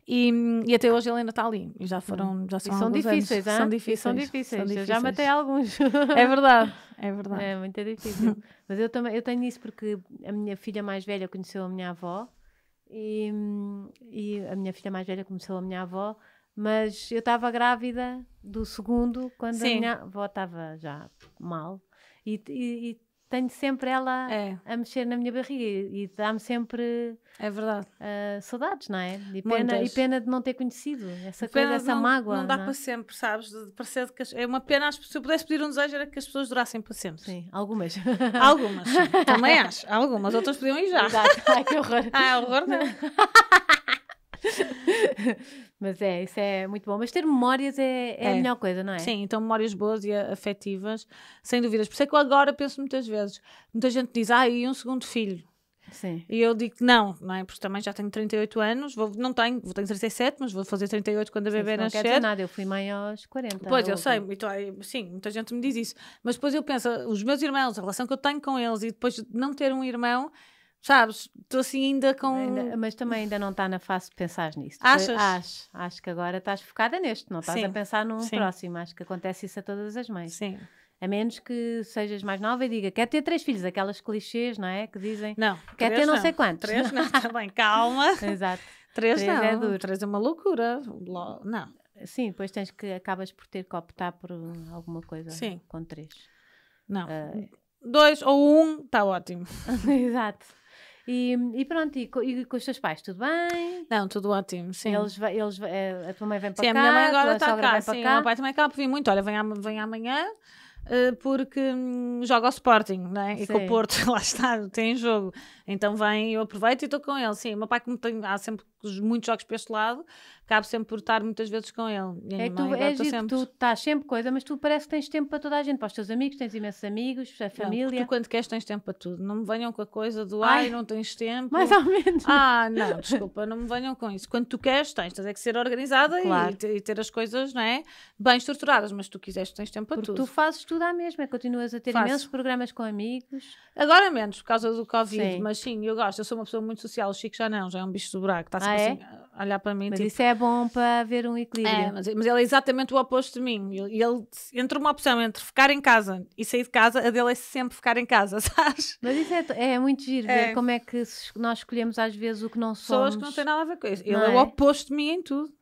e, e até hoje ele ainda está ali. E já foram, hum. já são, são difíceis, são difíceis, são difíceis, são difíceis. já matei alguns. É verdade, é verdade. É muito difícil. Mas eu também eu tenho isso porque a minha filha mais velha conheceu a minha avó e, e a minha filha mais velha conheceu a minha avó mas eu estava grávida do segundo quando Sim. a minha avó estava já mal e, e, tenho sempre ela é. a mexer na minha barriga e, dá-me sempre é verdade. Uh, saudades, não é? E pena, e pena de não ter conhecido essa pena coisa, essa não, mágoa. Não dá não? É? para sempre, sabes? De, de que é uma pena. Se eu pudesse pedir um desejo era que as pessoas durassem para sempre. Sim, algumas. Algumas, também acho. Algumas, outras podiam ir já. Exato. Ai, que horror. ah, é horror não. É? Mas é, isso é muito bom. Mas ter memórias é, é, é, a melhor coisa, não é? Sim, então memórias boas e afetivas, sem dúvidas. Por isso é que eu agora penso muitas vezes. Muita gente diz, ah, e um segundo filho? Sim. E eu digo não, não é? Porque também já tenho 38 anos, vou, não tenho, vou tenho 37, mas vou fazer 38 quando a bebê não nascer. Não quer nada, eu fui mãe aos 40. Pois, eu sei, então, é, sim, muita gente me diz isso. Mas depois eu penso, os meus irmãos, a relação que eu tenho com eles e depois de não ter um irmão, Sabes? Estou assim ainda com. Ainda, mas também ainda não está na fase de pensar nisso. Achas? Acho. Acho que agora estás focada neste, não estás a pensar num Sim. próximo. Acho que acontece isso a todas as mães. Sim. A menos que sejas mais nova e diga, quer ter três filhos, aquelas clichês, não é? Que dizem, não, quer ter não, não, sei quantos. Três não, está bem, calma. Exato. Três, três é não, é duro. Três é uma loucura. Não. Sim, depois tens que, acabas por ter que optar por alguma coisa Sim. com três. Não. Uh, Dois ou um, está ótimo. Exato. E, e pronto, e, e, com os teus pais, tudo bem? Não, tudo ótimo, sim. Eles, eles, eh, a tua mãe vem para sim, cá? Sim, a minha mãe agora está cá, sim. Cá. O meu pai também cá, vi muito, olha, vem, vem amanhã eh, porque hum, joga ao Sporting, né? E com o Porto, lá está, tem jogo. Então vem, eu aproveito e estou com ele. Sim, o meu pai, como tem, há sempre muitos jogos para este lado, acabo sempre por estar muitas vezes com ele. É que tu, é giro, sempre... tu estás sempre coisa, mas tu parece que tens tempo para toda a gente, para os teus amigos, tens imensos amigos, para a família. Não, tu quando queres tens tempo para tudo. Não me venham com a coisa do ai, ai não tens tempo. Mais ou menos. Ah, não, desculpa, não me venham com isso. Quando tu queres, tens, tens é que ser organizada claro. e, e, ter as coisas não é, bem estruturadas, mas tu quiseres tens tempo para Porque tudo. tu fazes tudo à mesma, continuas a ter Faço. imensos programas com amigos. Agora menos, por causa do Covid, sim. mas sim, eu gosto, eu sou uma pessoa muito social, o Chico já não, já é um bicho do buraco, está sempre ah, tipo é? Assim, olhar para mim. Mas tipo... isso é bom para ver um equilíbrio. É, mas, mas ele é exatamente o oposto de mim. E ele, ele, entre uma opção entre ficar em casa e sair de casa, a dele é sempre ficar em casa, sabes? Mas isso é, é muito giro, é. ver como é que nós escolhemos às vezes o que não somos. Pessoas que não têm nada a ver com isso. Ele é? é? o oposto de mim em tudo.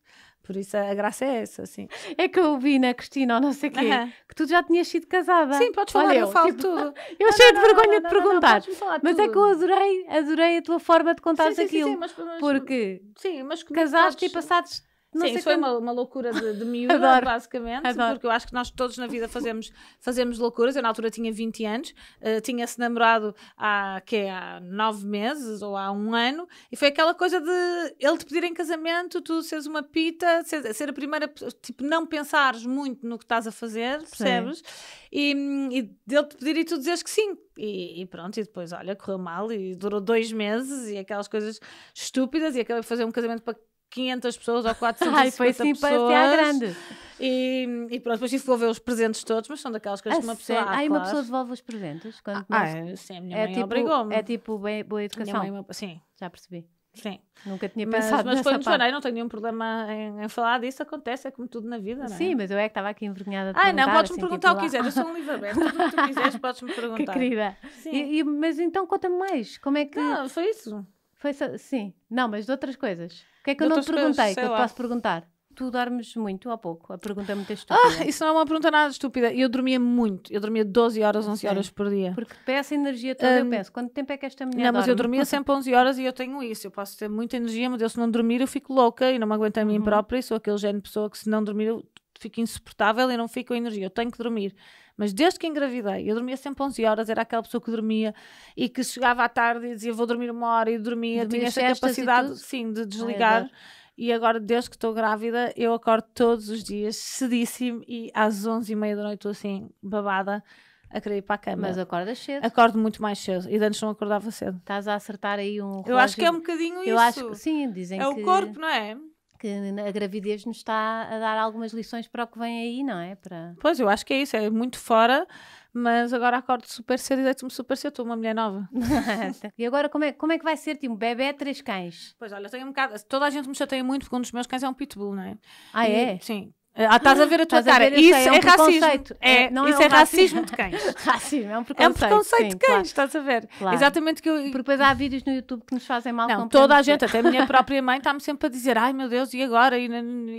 Por isso a graça é essa, assim. É que eu vi na né, Cristina, ou não sei o quê, uh -huh. que tu já tinhas sido casada. Sim, podes falar, Olha, eu, eu falo tipo, tudo. eu cheio de vergonha não, de perguntar. Não, mas tudo. é que eu adorei, adorei a tua forma de contares sim, sim, aquilo. Sim, sim, mas, mas, porque sim, mas casaste podes... e passaste não Sim, foi uma, uma, loucura de, de miúda, Adoro. basicamente, Adoro. porque eu acho que nós todos na vida fazemos, fazemos loucuras. Eu na altura tinha 20 anos, uh, eh, tinha-se namorado há, que é, há nove meses ou há um ano, e foi aquela coisa de ele te pedir em casamento, tu seres uma pita, ser, ser a primeira, tipo, não pensares muito no que estás a fazer, percebes? Sim. E, e dele te pedir e tu dizes que sim, e, e, pronto, e depois, olha, correu mal e durou dois meses e aquelas coisas estúpidas e acabei de fazer um casamento para 500 pessoas ou 450 Ai, foi sim, pessoas. Foi assim grande. E, e, pronto, depois vou ver os presentes todos, mas são daquelas coisas que uma pessoa. Ah, uma pessoa devolve os presentes? Quando ah, nós... Ah, sim, a minha é mãe tipo, obrigou-me. É tipo bem, boa educação. Mãe, é Sim. Já percebi. Sim. Nunca tinha mas, pensado Mas foi muito não tenho nenhum problema em, em, falar disso, acontece, é como tudo na vida, não é? Sim, mas eu é que estava aqui envergonhada de Ah, não, podes-me assim, perguntar tipo o que ah, quiseres, eu sou um livro aberto, tudo o que tu quiseres podes-me perguntar. Que querida. E, e, mas então conta-me mais, como é que... Não, foi isso. Foi só, sim, não, mas de outras coisas. O que é que eu não te perguntei? que eu te posso perguntar? Tu dormes muito ou pouco? A pergunta é muito estúpida. Ah, isso não é uma pergunta nada estúpida. Eu dormia muito. Eu dormia 12 horas, 11 Sim. horas por dia. Porque peço energia toda, um, eu hum, peço. Quanto tempo é que esta mulher Não, dorme? mas eu dormia sempre 11 horas e eu tenho isso. Eu posso ter muita energia, mas eu se não dormir eu fico louca e não me aguento a mim uhum. própria e sou aquele género de pessoa que se não dormir eu fico insuportável e não fico com energia. Eu tenho que dormir. Mas desde que engravidei, eu dormia sempre 11 horas, era aquela pessoa que dormia e que chegava à tarde e dizia vou dormir uma hora e dormia, tinha essa capacidade, sim, de é, desligar. e agora, desde que estou grávida, eu acordo todos os dias cedíssimo e às 11 e meia da noite estou assim, babada, a querer ir para a cama. Mas acordas cedo. Acordo muito mais cedo. E antes não acordava cedo. Estás a acertar aí um relógio. Eu acho que é um bocadinho eu isso. Acho que, sim, dizem é que... É o corpo, não é? que a gravidez nos está a dar algumas lições para o que vem aí, não é? Para... Pois, eu acho que é isso, é muito fora, mas agora acordo super cedo e deito-me super cedo, estou uma mulher nova. e agora como é, como é que vai ser, tipo, bebê, três cães? Pois, olha, tenho um bocado, toda a gente me chateia muito porque um dos meus cães é um pitbull, não é? Ah, e, é? Sim, ah, estás a ver a tua estás cara. A isso sei, é, é um racismo. É, é não é isso é, um é racismo. de cães. racismo, é um preconceito. É um preconceito sim, de cães, claro. estás a ver? Claro. Exatamente que eu. Porque depois há vídeos no YouTube que nos fazem mal. Não, toda a gente, até a minha própria mãe, está-me sempre a dizer: ai meu Deus, e agora? E,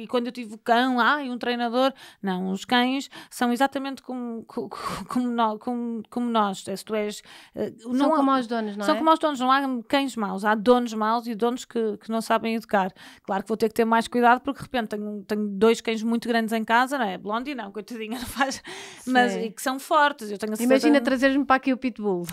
e quando eu tive o cão, e um treinador. Não, os cães são exatamente como, como, como, como, como nós. Se tu és, eh, não são há, como os donos, não são é? São como os donos, não há cães maus, há donos maus e donos que, que não sabem educar. Claro que vou ter que ter mais cuidado porque de repente tenho, tenho dois cães muito muito grandes em casa, não é? Blondie não, coitadinha, não faz. Mas e que são fortes. Eu tenho certeza... Imagina trazer me para aqui o Pitbull.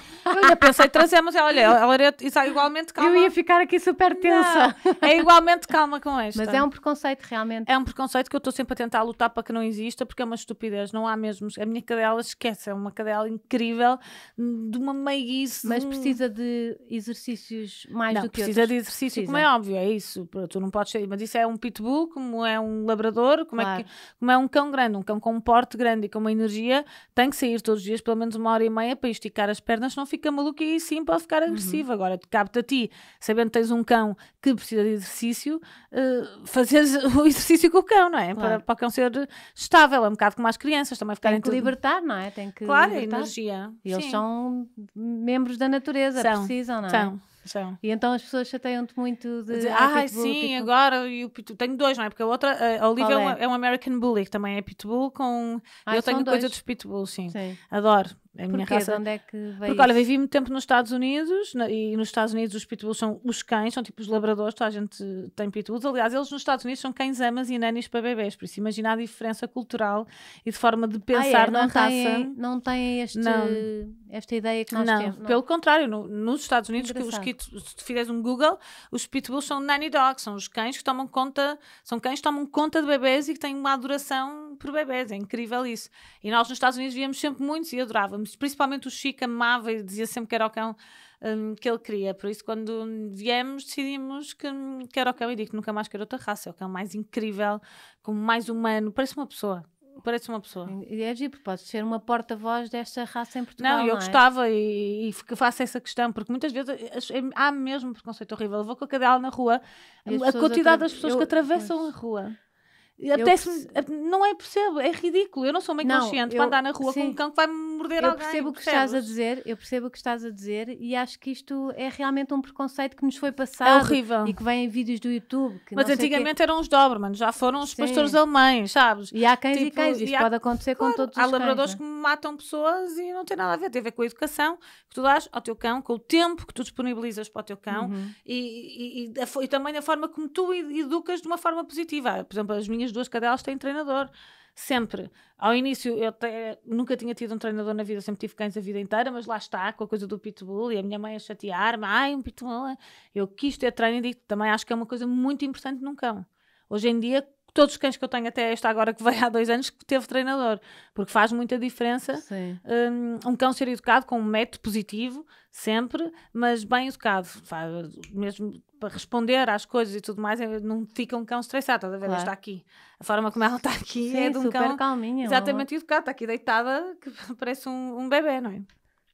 Eu pensei trazer, mas é, olha, ela era igualmente calma. Eu ia ficar aqui super tensa. Não, é igualmente calma com esta. Mas é um preconceito realmente. É um preconceito que eu estou sempre a tentar lutar para que não exista, porque é uma estupidez. Não há mesmo. A minha cadela, esquece, é uma cadela incrível, de uma meiguice. Mas precisa de exercícios mais não, do que precisa outros. de exercício, precisa. como é óbvio, é isso. Tu não podes ser, mas isso é um pitbull, como é um labrador, como claro. é que como é um cão grande, um cão com um porte grande e com uma energia, tem que sair todos os dias pelo menos uma hora e meia para esticar as pernas, senão fica maluco e sim pode ficar agressivo. Uhum. Agora, cabe-te a ti, sabendo que tens um cão que precisa de exercício, uh, eh, fazeres o exercício com o cão, não é? Claro. Para, para o cão ser estável, é um bocado como as crianças também ficarem. Tem que tudo... libertar, não é? Tem que claro, é libertar. energia. E eles são membros da natureza, são, precisam, não é? São. E então as pessoas chateiam-te muito de. de ah, pitbull, sim, pitbull. agora eu Tenho dois, não é? Porque a outra, a Olivia é? é? é um American Bully, que também é pitbull com. Ah, eu tenho dois. coisa dos pitbulls, sim. sim. Adoro. É a minha raça. De onde é que veio Porque, olha, vivi muito tempo nos Estados Unidos na, e nos Estados Unidos os pitbulls são os cães, são tipo os labradores, toda a gente tem pitbulls. Aliás, eles nos Estados Unidos são cães amas e nannies para bebês, por isso imagina a diferença cultural e de forma de pensar ah, é? não na raça. Não têm este, esta ideia que nós não, temos. Não. É? Pelo contrário, no, nos Estados Unidos, que os kit, se fizeres um Google, os pitbulls são nanny dogs, são os cães que tomam conta, são cães que tomam conta de bebês e que têm uma adoração por bebês, é incrível isso. E nós nos Estados Unidos víamos sempre muitos e adorávamos principalmente o Chico amava e dizia sempre que era o cão um, que ele queria. Por isso, quando viemos, decidimos que, que era o cão e digo que nunca mais quero outra raça. É o cão mais incrível, como mais humano, parece uma pessoa parece uma pessoa. E é giro, pode ser uma porta-voz desta raça em Portugal. Não, eu não é? gostava e, e faço essa questão, porque muitas vezes é, há mesmo preconceito horrível. Eu vou com a cadela na rua, a quantidade atra... das pessoas eu... que atravessam eu... a rua. Apetece, eh, não é, percebo, é ridículo. Eu não sou meio consciente para andar na rua sim. com um cão que vai me morder eu alguém. Eu percebo o que percebes? estás a dizer, eu percebo o que estás a dizer e acho que isto é realmente um preconceito que nos foi passado. É horrível. E que vem em vídeos do YouTube. Mas antigamente eram os Dobermans, já foram os sim. pastores alemães, sabes? E há cães tipo, e cães, isso e há, pode acontecer claro, com todos os cães Há labradores cães, é? que matam pessoas e não tem nada a ver. Tem a ver com a educação que tu dás ao teu cão, com o tempo que tu disponibilizas para o teu cão uhum. e, e, e, e também a forma como tu educas de uma forma positiva. Por exemplo, as minhas as duas cadelas têm treinador. Sempre. Ao início, eu nunca tinha tido um treinador na vida, sempre tive cães a vida inteira, mas lá está, com a coisa do pitbull e a minha mãe a chatear-me. Ai, um pitbull. É-". Eu quis ter treino e digo, também acho que é uma coisa muito importante num cão. Hoje em dia, todos os cães que eu tenho até esta agora que veio há dois anos que teve treinador, porque faz muita diferença um, um, cão ser educado com um método positivo sempre, mas bem educado, faz, mesmo para responder às coisas e tudo mais, é, não fica um cão estressado, estás a ver? Claro. Está aqui. A forma como ela está aqui Sim, é de um cão calminha, exatamente educado, está aqui deitada que parece um, um bebê, não é?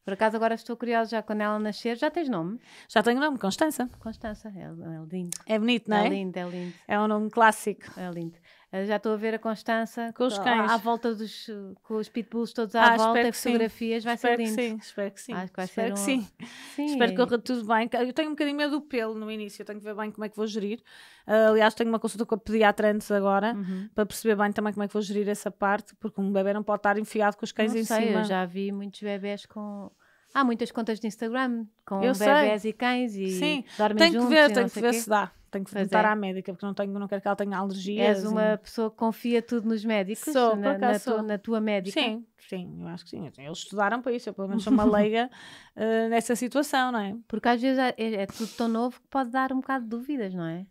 Por acaso agora estou curiosa já quando ela nascer. Já tens nome? Já tenho nome, Constança. Constança, é, é lindo. É bonito, não é? É lindo, é lindo. É um nome clássico. É lindo. Eh, já estou a ver a Constança com os cães. À volta dos com os pitbulls todos à ah, volta, fotografias, vai espero ser lindo. Que sim, espero que sim. que espero que sim. sim. Espero que corra tudo bem. Eu tenho um bocadinho medo do pelo no início, eu tenho que ver bem como é que vou gerir. Uh, aliás, tenho uma consulta com a pediatra antes agora, uhum. para perceber bem também como é que vou gerir essa parte, porque um bebê não pode estar enfiado com os cães não em sei, cima. Eu já vi muitos bebés com Há muitas contas de Instagram com eu bebés sei. e cães e Sim. dormem tenho juntos. que ver, tenho que ver se dá. Tenho que perguntar é. à médica, porque não, tenho, não quero que ela tenha alergias. És uma e... pessoa que confia tudo nos médicos? Sou, na, na, sou. na tua médica? Sim, sim, eu acho que sim. Assim, eles estudaram para isso, eu pelo menos sou uma leiga uh, nessa situação, não é? Porque às vezes é, é, é tudo tão novo que pode dar um bocado de dúvidas, não é?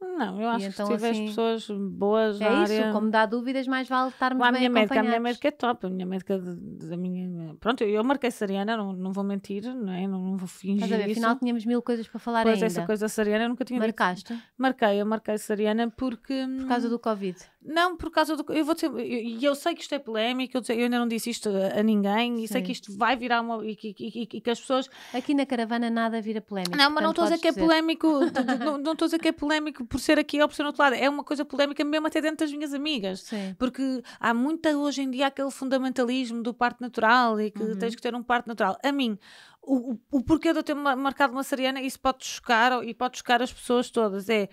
Não, eu acho então, que se então, tiver assim, pessoas boas. É isso, como dá dúvidas, mais vale estarmos Lá, bem a minha médica, a minha médica é top, a minha médica da minha. Pronto, eu marquei Sariana, não, não vou mentir, não, é? não, não vou fingir. Mas afinal tínhamos mil coisas para falar pois ainda. Pois essa coisa Sariana eu nunca tinha Marcaste? Dito. Marquei, eu marquei Sariana porque. Hum, Por causa do Covid. Não, por causa do. Eu vou dizer, e eu, eu, sei que isto é polémico, eu, eu, ainda não disse isto a, ninguém, Sim. e sei que isto vai virar uma. E, e, e, e, que as pessoas. Aqui na caravana nada vira polémico. Não, mas não estou a dizer que é polémico, não, estou a dizer que é polémico por ser aqui ou por ser no outro lado. É uma coisa polémica mesmo até dentro das minhas amigas. Sim. Porque há muita hoje em dia aquele fundamentalismo do parto natural e que uhum. tens que ter um parto natural. A mim, o, o porquê de eu ter marcado uma sariana, isso pode chocar e pode chocar as pessoas todas. É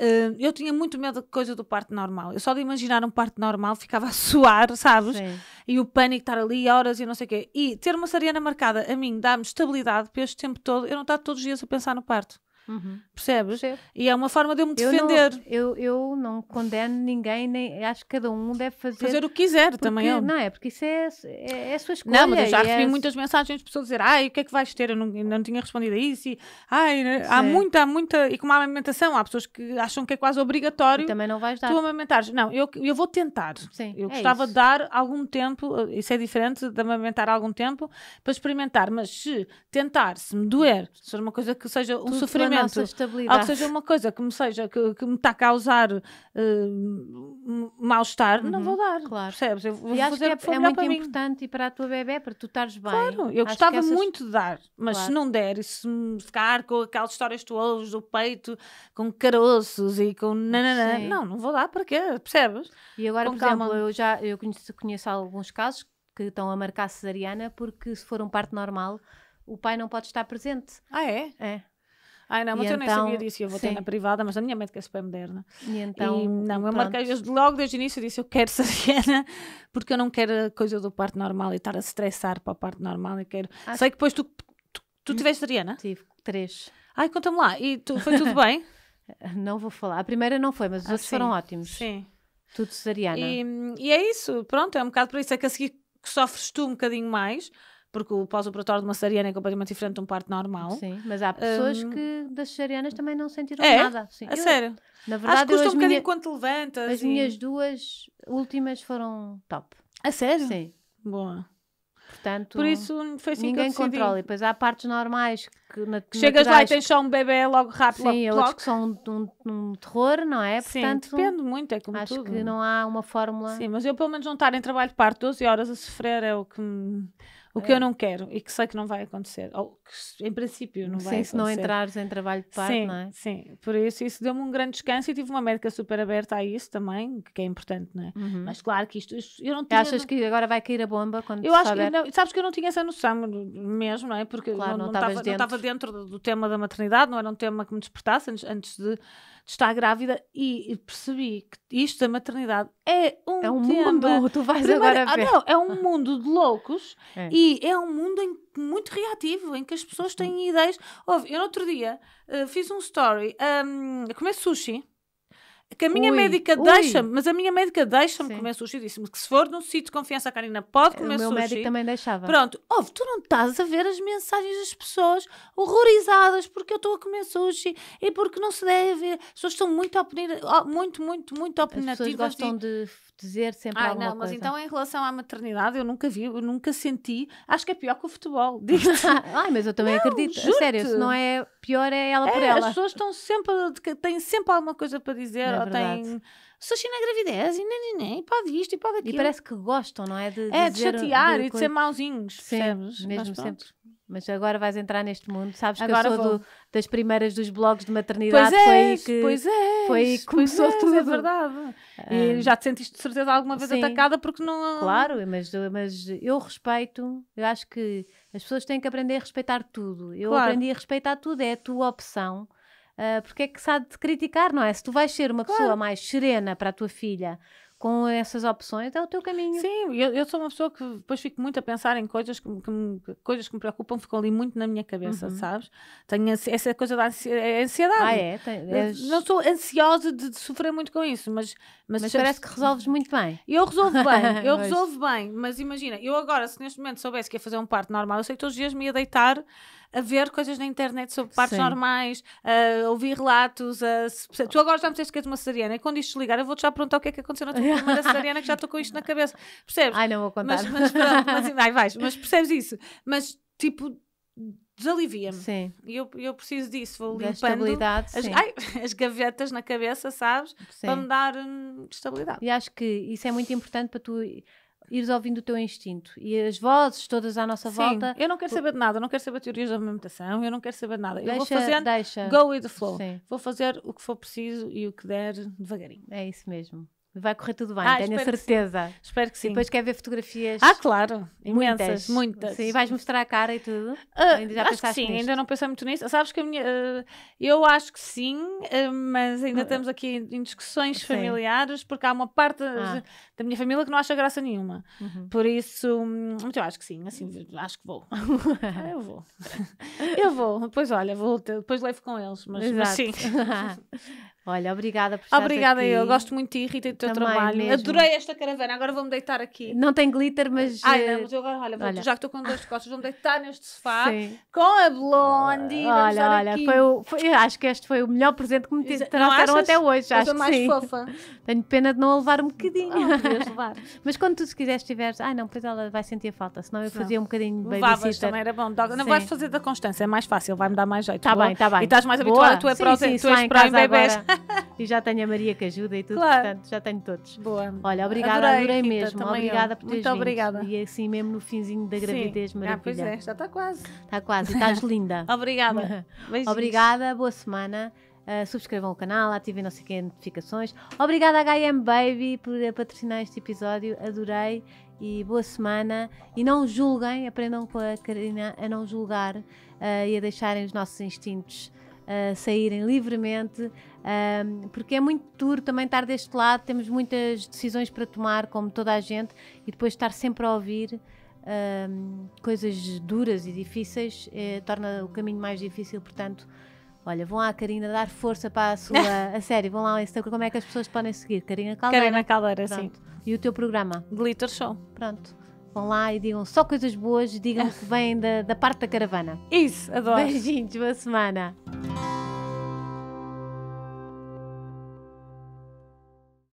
Uh, eu tinha muito medo de coisa do parto normal. Eu só de imaginar um parto normal ficava a suar, sabes? Sim. E o pânico estar ali horas e não sei o quê. E ter uma sariana marcada a mim dá-me estabilidade para este tempo todo. Eu não estou todos os dias a pensar no parto. Uhum. Percebes? Percebo. E é uma forma de eu me defender. Eu não, eu, eu não condeno ninguém, nem acho que cada um deve fazer. Fazer o que quiser porque, também. Eu... Não, é porque isso é, é, é a sua escolha. Não, mas eu já é recebi é... muitas mensagens de pessoas dizer: ai, o que é que vais ter? Eu não, não tinha respondido a isso. E, ai, né, há muita, há muita. E como a amamentação, há pessoas que acham que é quase obrigatório. E também não vais dar. Tu amamentares. Não, eu, eu vou tentar. Sim, eu é gostava isso. de dar algum tempo, eh, isso é diferente de amamentar algum tempo, para experimentar. Mas se tentar, se me doer, se for uma coisa que seja um Tudo sofrimento momento, que seja uma coisa que me seja, que, que me está a causar uh, mal-estar, uhum. não vou uhum, dar. Claro. Percebes? Eu vou e fazer acho que é, é muito importante mim. e para a tua bebê, para tu estares bem. Claro, eu acho gostava essas... muito de dar, mas claro. se não der e se ficar com aquelas histórias de ouves do peito, com caroços e com nananã, não, não vou dar para quê? Percebes? E agora, por exemplo, eu já eu conheço, conheço alguns casos que estão a marcar cesariana porque se for um parto normal o pai não pode estar presente. Ah, é? É. Ai não, mas e eu então, nem sabia então, disso, eu vou ter na privada, mas a minha médica é super moderna. E então. E, não, pronto. eu marquei logo desde o início, disse eu quero cesariana, porque eu não quero coisa do parto normal e estar a estressar para o parto normal. Eu quero. Acho... Sei que depois tu, tu, tu hum. tiveste cesariana? Tive, três. Ai, conta-me lá, e tu, foi tudo bem? não vou falar, a primeira não foi, mas os ah, outros sim. foram ótimos. Sim. Tudo cesariana. E, e é isso, pronto, é um bocado por isso, é que a seguir sofres tu um bocadinho mais, porque o pós-operatório de uma cesariana é completamente diferente de um parto normal. Sim, mas há pessoas um... que das cesarianas também não sentiram é? nada. Sim, a eu, sério? Na verdade, Acho que custa um bocadinho minha... quando levantas. As e... Assim. minhas duas últimas foram top. A sério? Sim. Boa. Portanto, Por isso foi assim ninguém controla. E depois há partes normais que na, chegas naturais... lá e tens só um bebê logo rápido. Sim, logo, outros que são um, um, um, terror, não é? Sim, Portanto, depende muito, é como acho tudo. que não há uma fórmula. Sim, mas eu pelo menos não estar em trabalho de parto 12 horas a sofrer é o que me o que eu é. não quero e que sei que não vai acontecer, ou que em princípio não vai Sim, se não entrares em trabalho de parto sim, não é? Sim, por isso isso deu-me um grande descanso e tive uma médica super aberta a isso também, que é importante, não é? Uhum. Mas claro que isto, isto eu não tinha... Achas que agora vai cair a bomba quando eu acho que, não, Sabes que eu não tinha essa noção mesmo, não é? Porque claro, não, não, estava, dentro. não estava dentro do tema da maternidade, não era um tema que me despertasse antes, antes de, de, estar grávida e, e, percebi que isto da maternidade é um É um tema. mundo, tu vais Primeiro, agora ah, ver. Ah, não, é um mundo de loucos é. e é um mundo em Tipo, muito reativo, em que as pessoas uhum. têm ideias. Houve, eu no outro dia uh, fiz um story um, a comer sushi. Que a minha ui, médica deixa-me, mas a minha médica deixa-me comer sushi. Disse-me que se for num sítio de confiança, a Karina pode comer sushi. O meu médico também deixava. Pronto, ouve, tu não estás a ver as mensagens das pessoas horrorizadas porque eu estou a comer sushi e porque não se deve. As pessoas estão muito, opini muito, muito, muito opinativas. As pessoas gostam e... de dizer sempre ah, alguma não, mas então em relação à maternidade, eu nunca vi, eu nunca senti. Acho que é pior que o futebol. Ai, mas eu também não, acredito. Juro sério, se não é pior, é ela é, por ela. As pessoas estão sempre, têm sempre alguma coisa para dizer. É ou têm sushi assim na gravidez e nem, nem, nem, pode isto e pode aquilo. E parece que gostam, não é? De, de é, de chatear de, e de ser mauzinhos. Sim, percebes? mesmo sempre mas agora vais entrar neste mundo. Sabes agora que eu sou do, das primeiras dos blogs de maternidade. Pois é, foi que, pois é, foi que começou és, é tudo. É verdade. Um, e ah. já te sentiste de certeza alguma vez sim, atacada porque não. Claro, mas, mas eu respeito, eu acho que as pessoas têm que aprender a respeitar tudo. Eu claro. aprendi a respeitar tudo, é a tua opção. Uh, porque é que sabe de te criticar, não é? Se tu vais ser uma claro. pessoa mais serena para a tua filha, com essas opções, é o teu caminho. Sim, eu, eu sou uma pessoa que depois fico muito a pensar em coisas que, que coisas que me preocupam, ficam ali muito na minha cabeça, uhum. sabes? Tenho essa coisa da é ansiedade. Ah, é? Não sou ansiosa de, de, sofrer muito com isso, mas... Mas, mas parece que resolves muito bem. Eu resolvo bem, eu resolvo bem, mas imagina, eu agora, se neste momento soubesse que ia fazer um parto normal, eu sei que todos os dias me ia deitar a ver coisas na internet sobre partes Sim. normais, a ouvir relatos. A... Tu agora já me disseste que és uma cesariana e quando isto ligar, eu vou-te já perguntar o que é que aconteceu na tua primeira cesariana, que já estou com isto na cabeça. Percebes? Ai, não vou contar. Mas, mas pronto, mas, ai, vais, mas percebes isso. Mas tipo desalivia-me. Sim. E eu, eu preciso disso, vou limpando estabilidade, as, ai, as gavetas na cabeça, sabes? Sim. Para me dar hum, estabilidade. E acho que isso é muito importante para tu ires ouvindo o teu instinto e as vozes todas à nossa Sim, volta. Eu não quero saber de nada, eu não quero saber teorias da meditação, eu não quero saber de nada. Deixa, eu vou fazer deixa. go with the flow. Sim. Vou fazer o que for preciso e o que der devagarinho. É isso mesmo. Vai correr tudo bem, ah, tenho a certeza. Que espero que sim. E depois quer ver fotografias. Ah, claro, imensas, muitas. muitas. Sim, vais mostrar a cara e tudo. Uh, ainda já acho que sim, nisto? ainda não pensei muito nisso. Sabes que a minha. Uh, eu acho que sim, uh, mas ainda estamos aqui em discussões sim. familiares, porque há uma parte ah. da minha família que não acha graça nenhuma. Uhum. Por isso, hum, eu acho que sim, assim, acho que vou. ah, eu vou. eu vou, depois olha, vou, depois levo com eles, mas, mas sim. Olha, obrigada por estar Obrigada aqui. eu, gosto muito de ti, Rita, do teu trabalho. Mesmo. Adorei esta caravana, agora vou-me deitar aqui. Não tem glitter, mas... Ai, não, eh, mas eu agora, olha, olha. já que estou com dois costas, vou-me deitar neste sofá Sim. com a Blondie. Olha, olha, aqui. foi o, foi, eu acho que este foi o melhor presente que me trouxeram até hoje. acho que mais sim. fofa. Tenho pena de não a levar um bocadinho. Oh, levar. mas quando tu se quiseres tiveres, ah não, pois ela vai sentir a falta, senão eu fazia não. um bocadinho de babysitter. também era bom. Não sim. vais fazer da Constância, é mais fácil, vai-me dar mais jeito. Está bem, está bem. E estás mais habituada, tu é és para em bebés. e já tenho a Maria que ajuda e tudo, claro. portanto, já tenho todos. Boa. Olha, obrigada, adorei, adorei Rita, mesmo. Obrigada eu. por teres Muito vindo. obrigada. E assim mesmo no finzinho da gravidez, Maria. Ah, pois é, já está quase. Está quase, estás linda. obrigada. Beijinhos. Obrigada, boa semana. Uh, subscrevam o canal, ativem não sei que notificações. Obrigada HM Baby por patrocinar este episódio, adorei e boa semana. E não julguem, aprendam com a Karina a não julgar uh, e a deixarem os nossos instintos uh, saírem livremente um, porque é muito duro também estar deste lado, temos muitas decisões para tomar, como toda a gente, e depois estar sempre a ouvir um, coisas duras e difíceis eh, torna o caminho mais difícil, portanto. Olha, vão lá Karina dar força para a sua. a vão lá ao Instagram. Como é que as pessoas podem seguir? Karina Caldeira. Karina Caldeira, sim. E o teu programa? Glitter Show. Pronto. Vão lá e digam só coisas boas, digam que vêm da, da parte da caravana. Isso, adoro. Beijinhos, boa semana.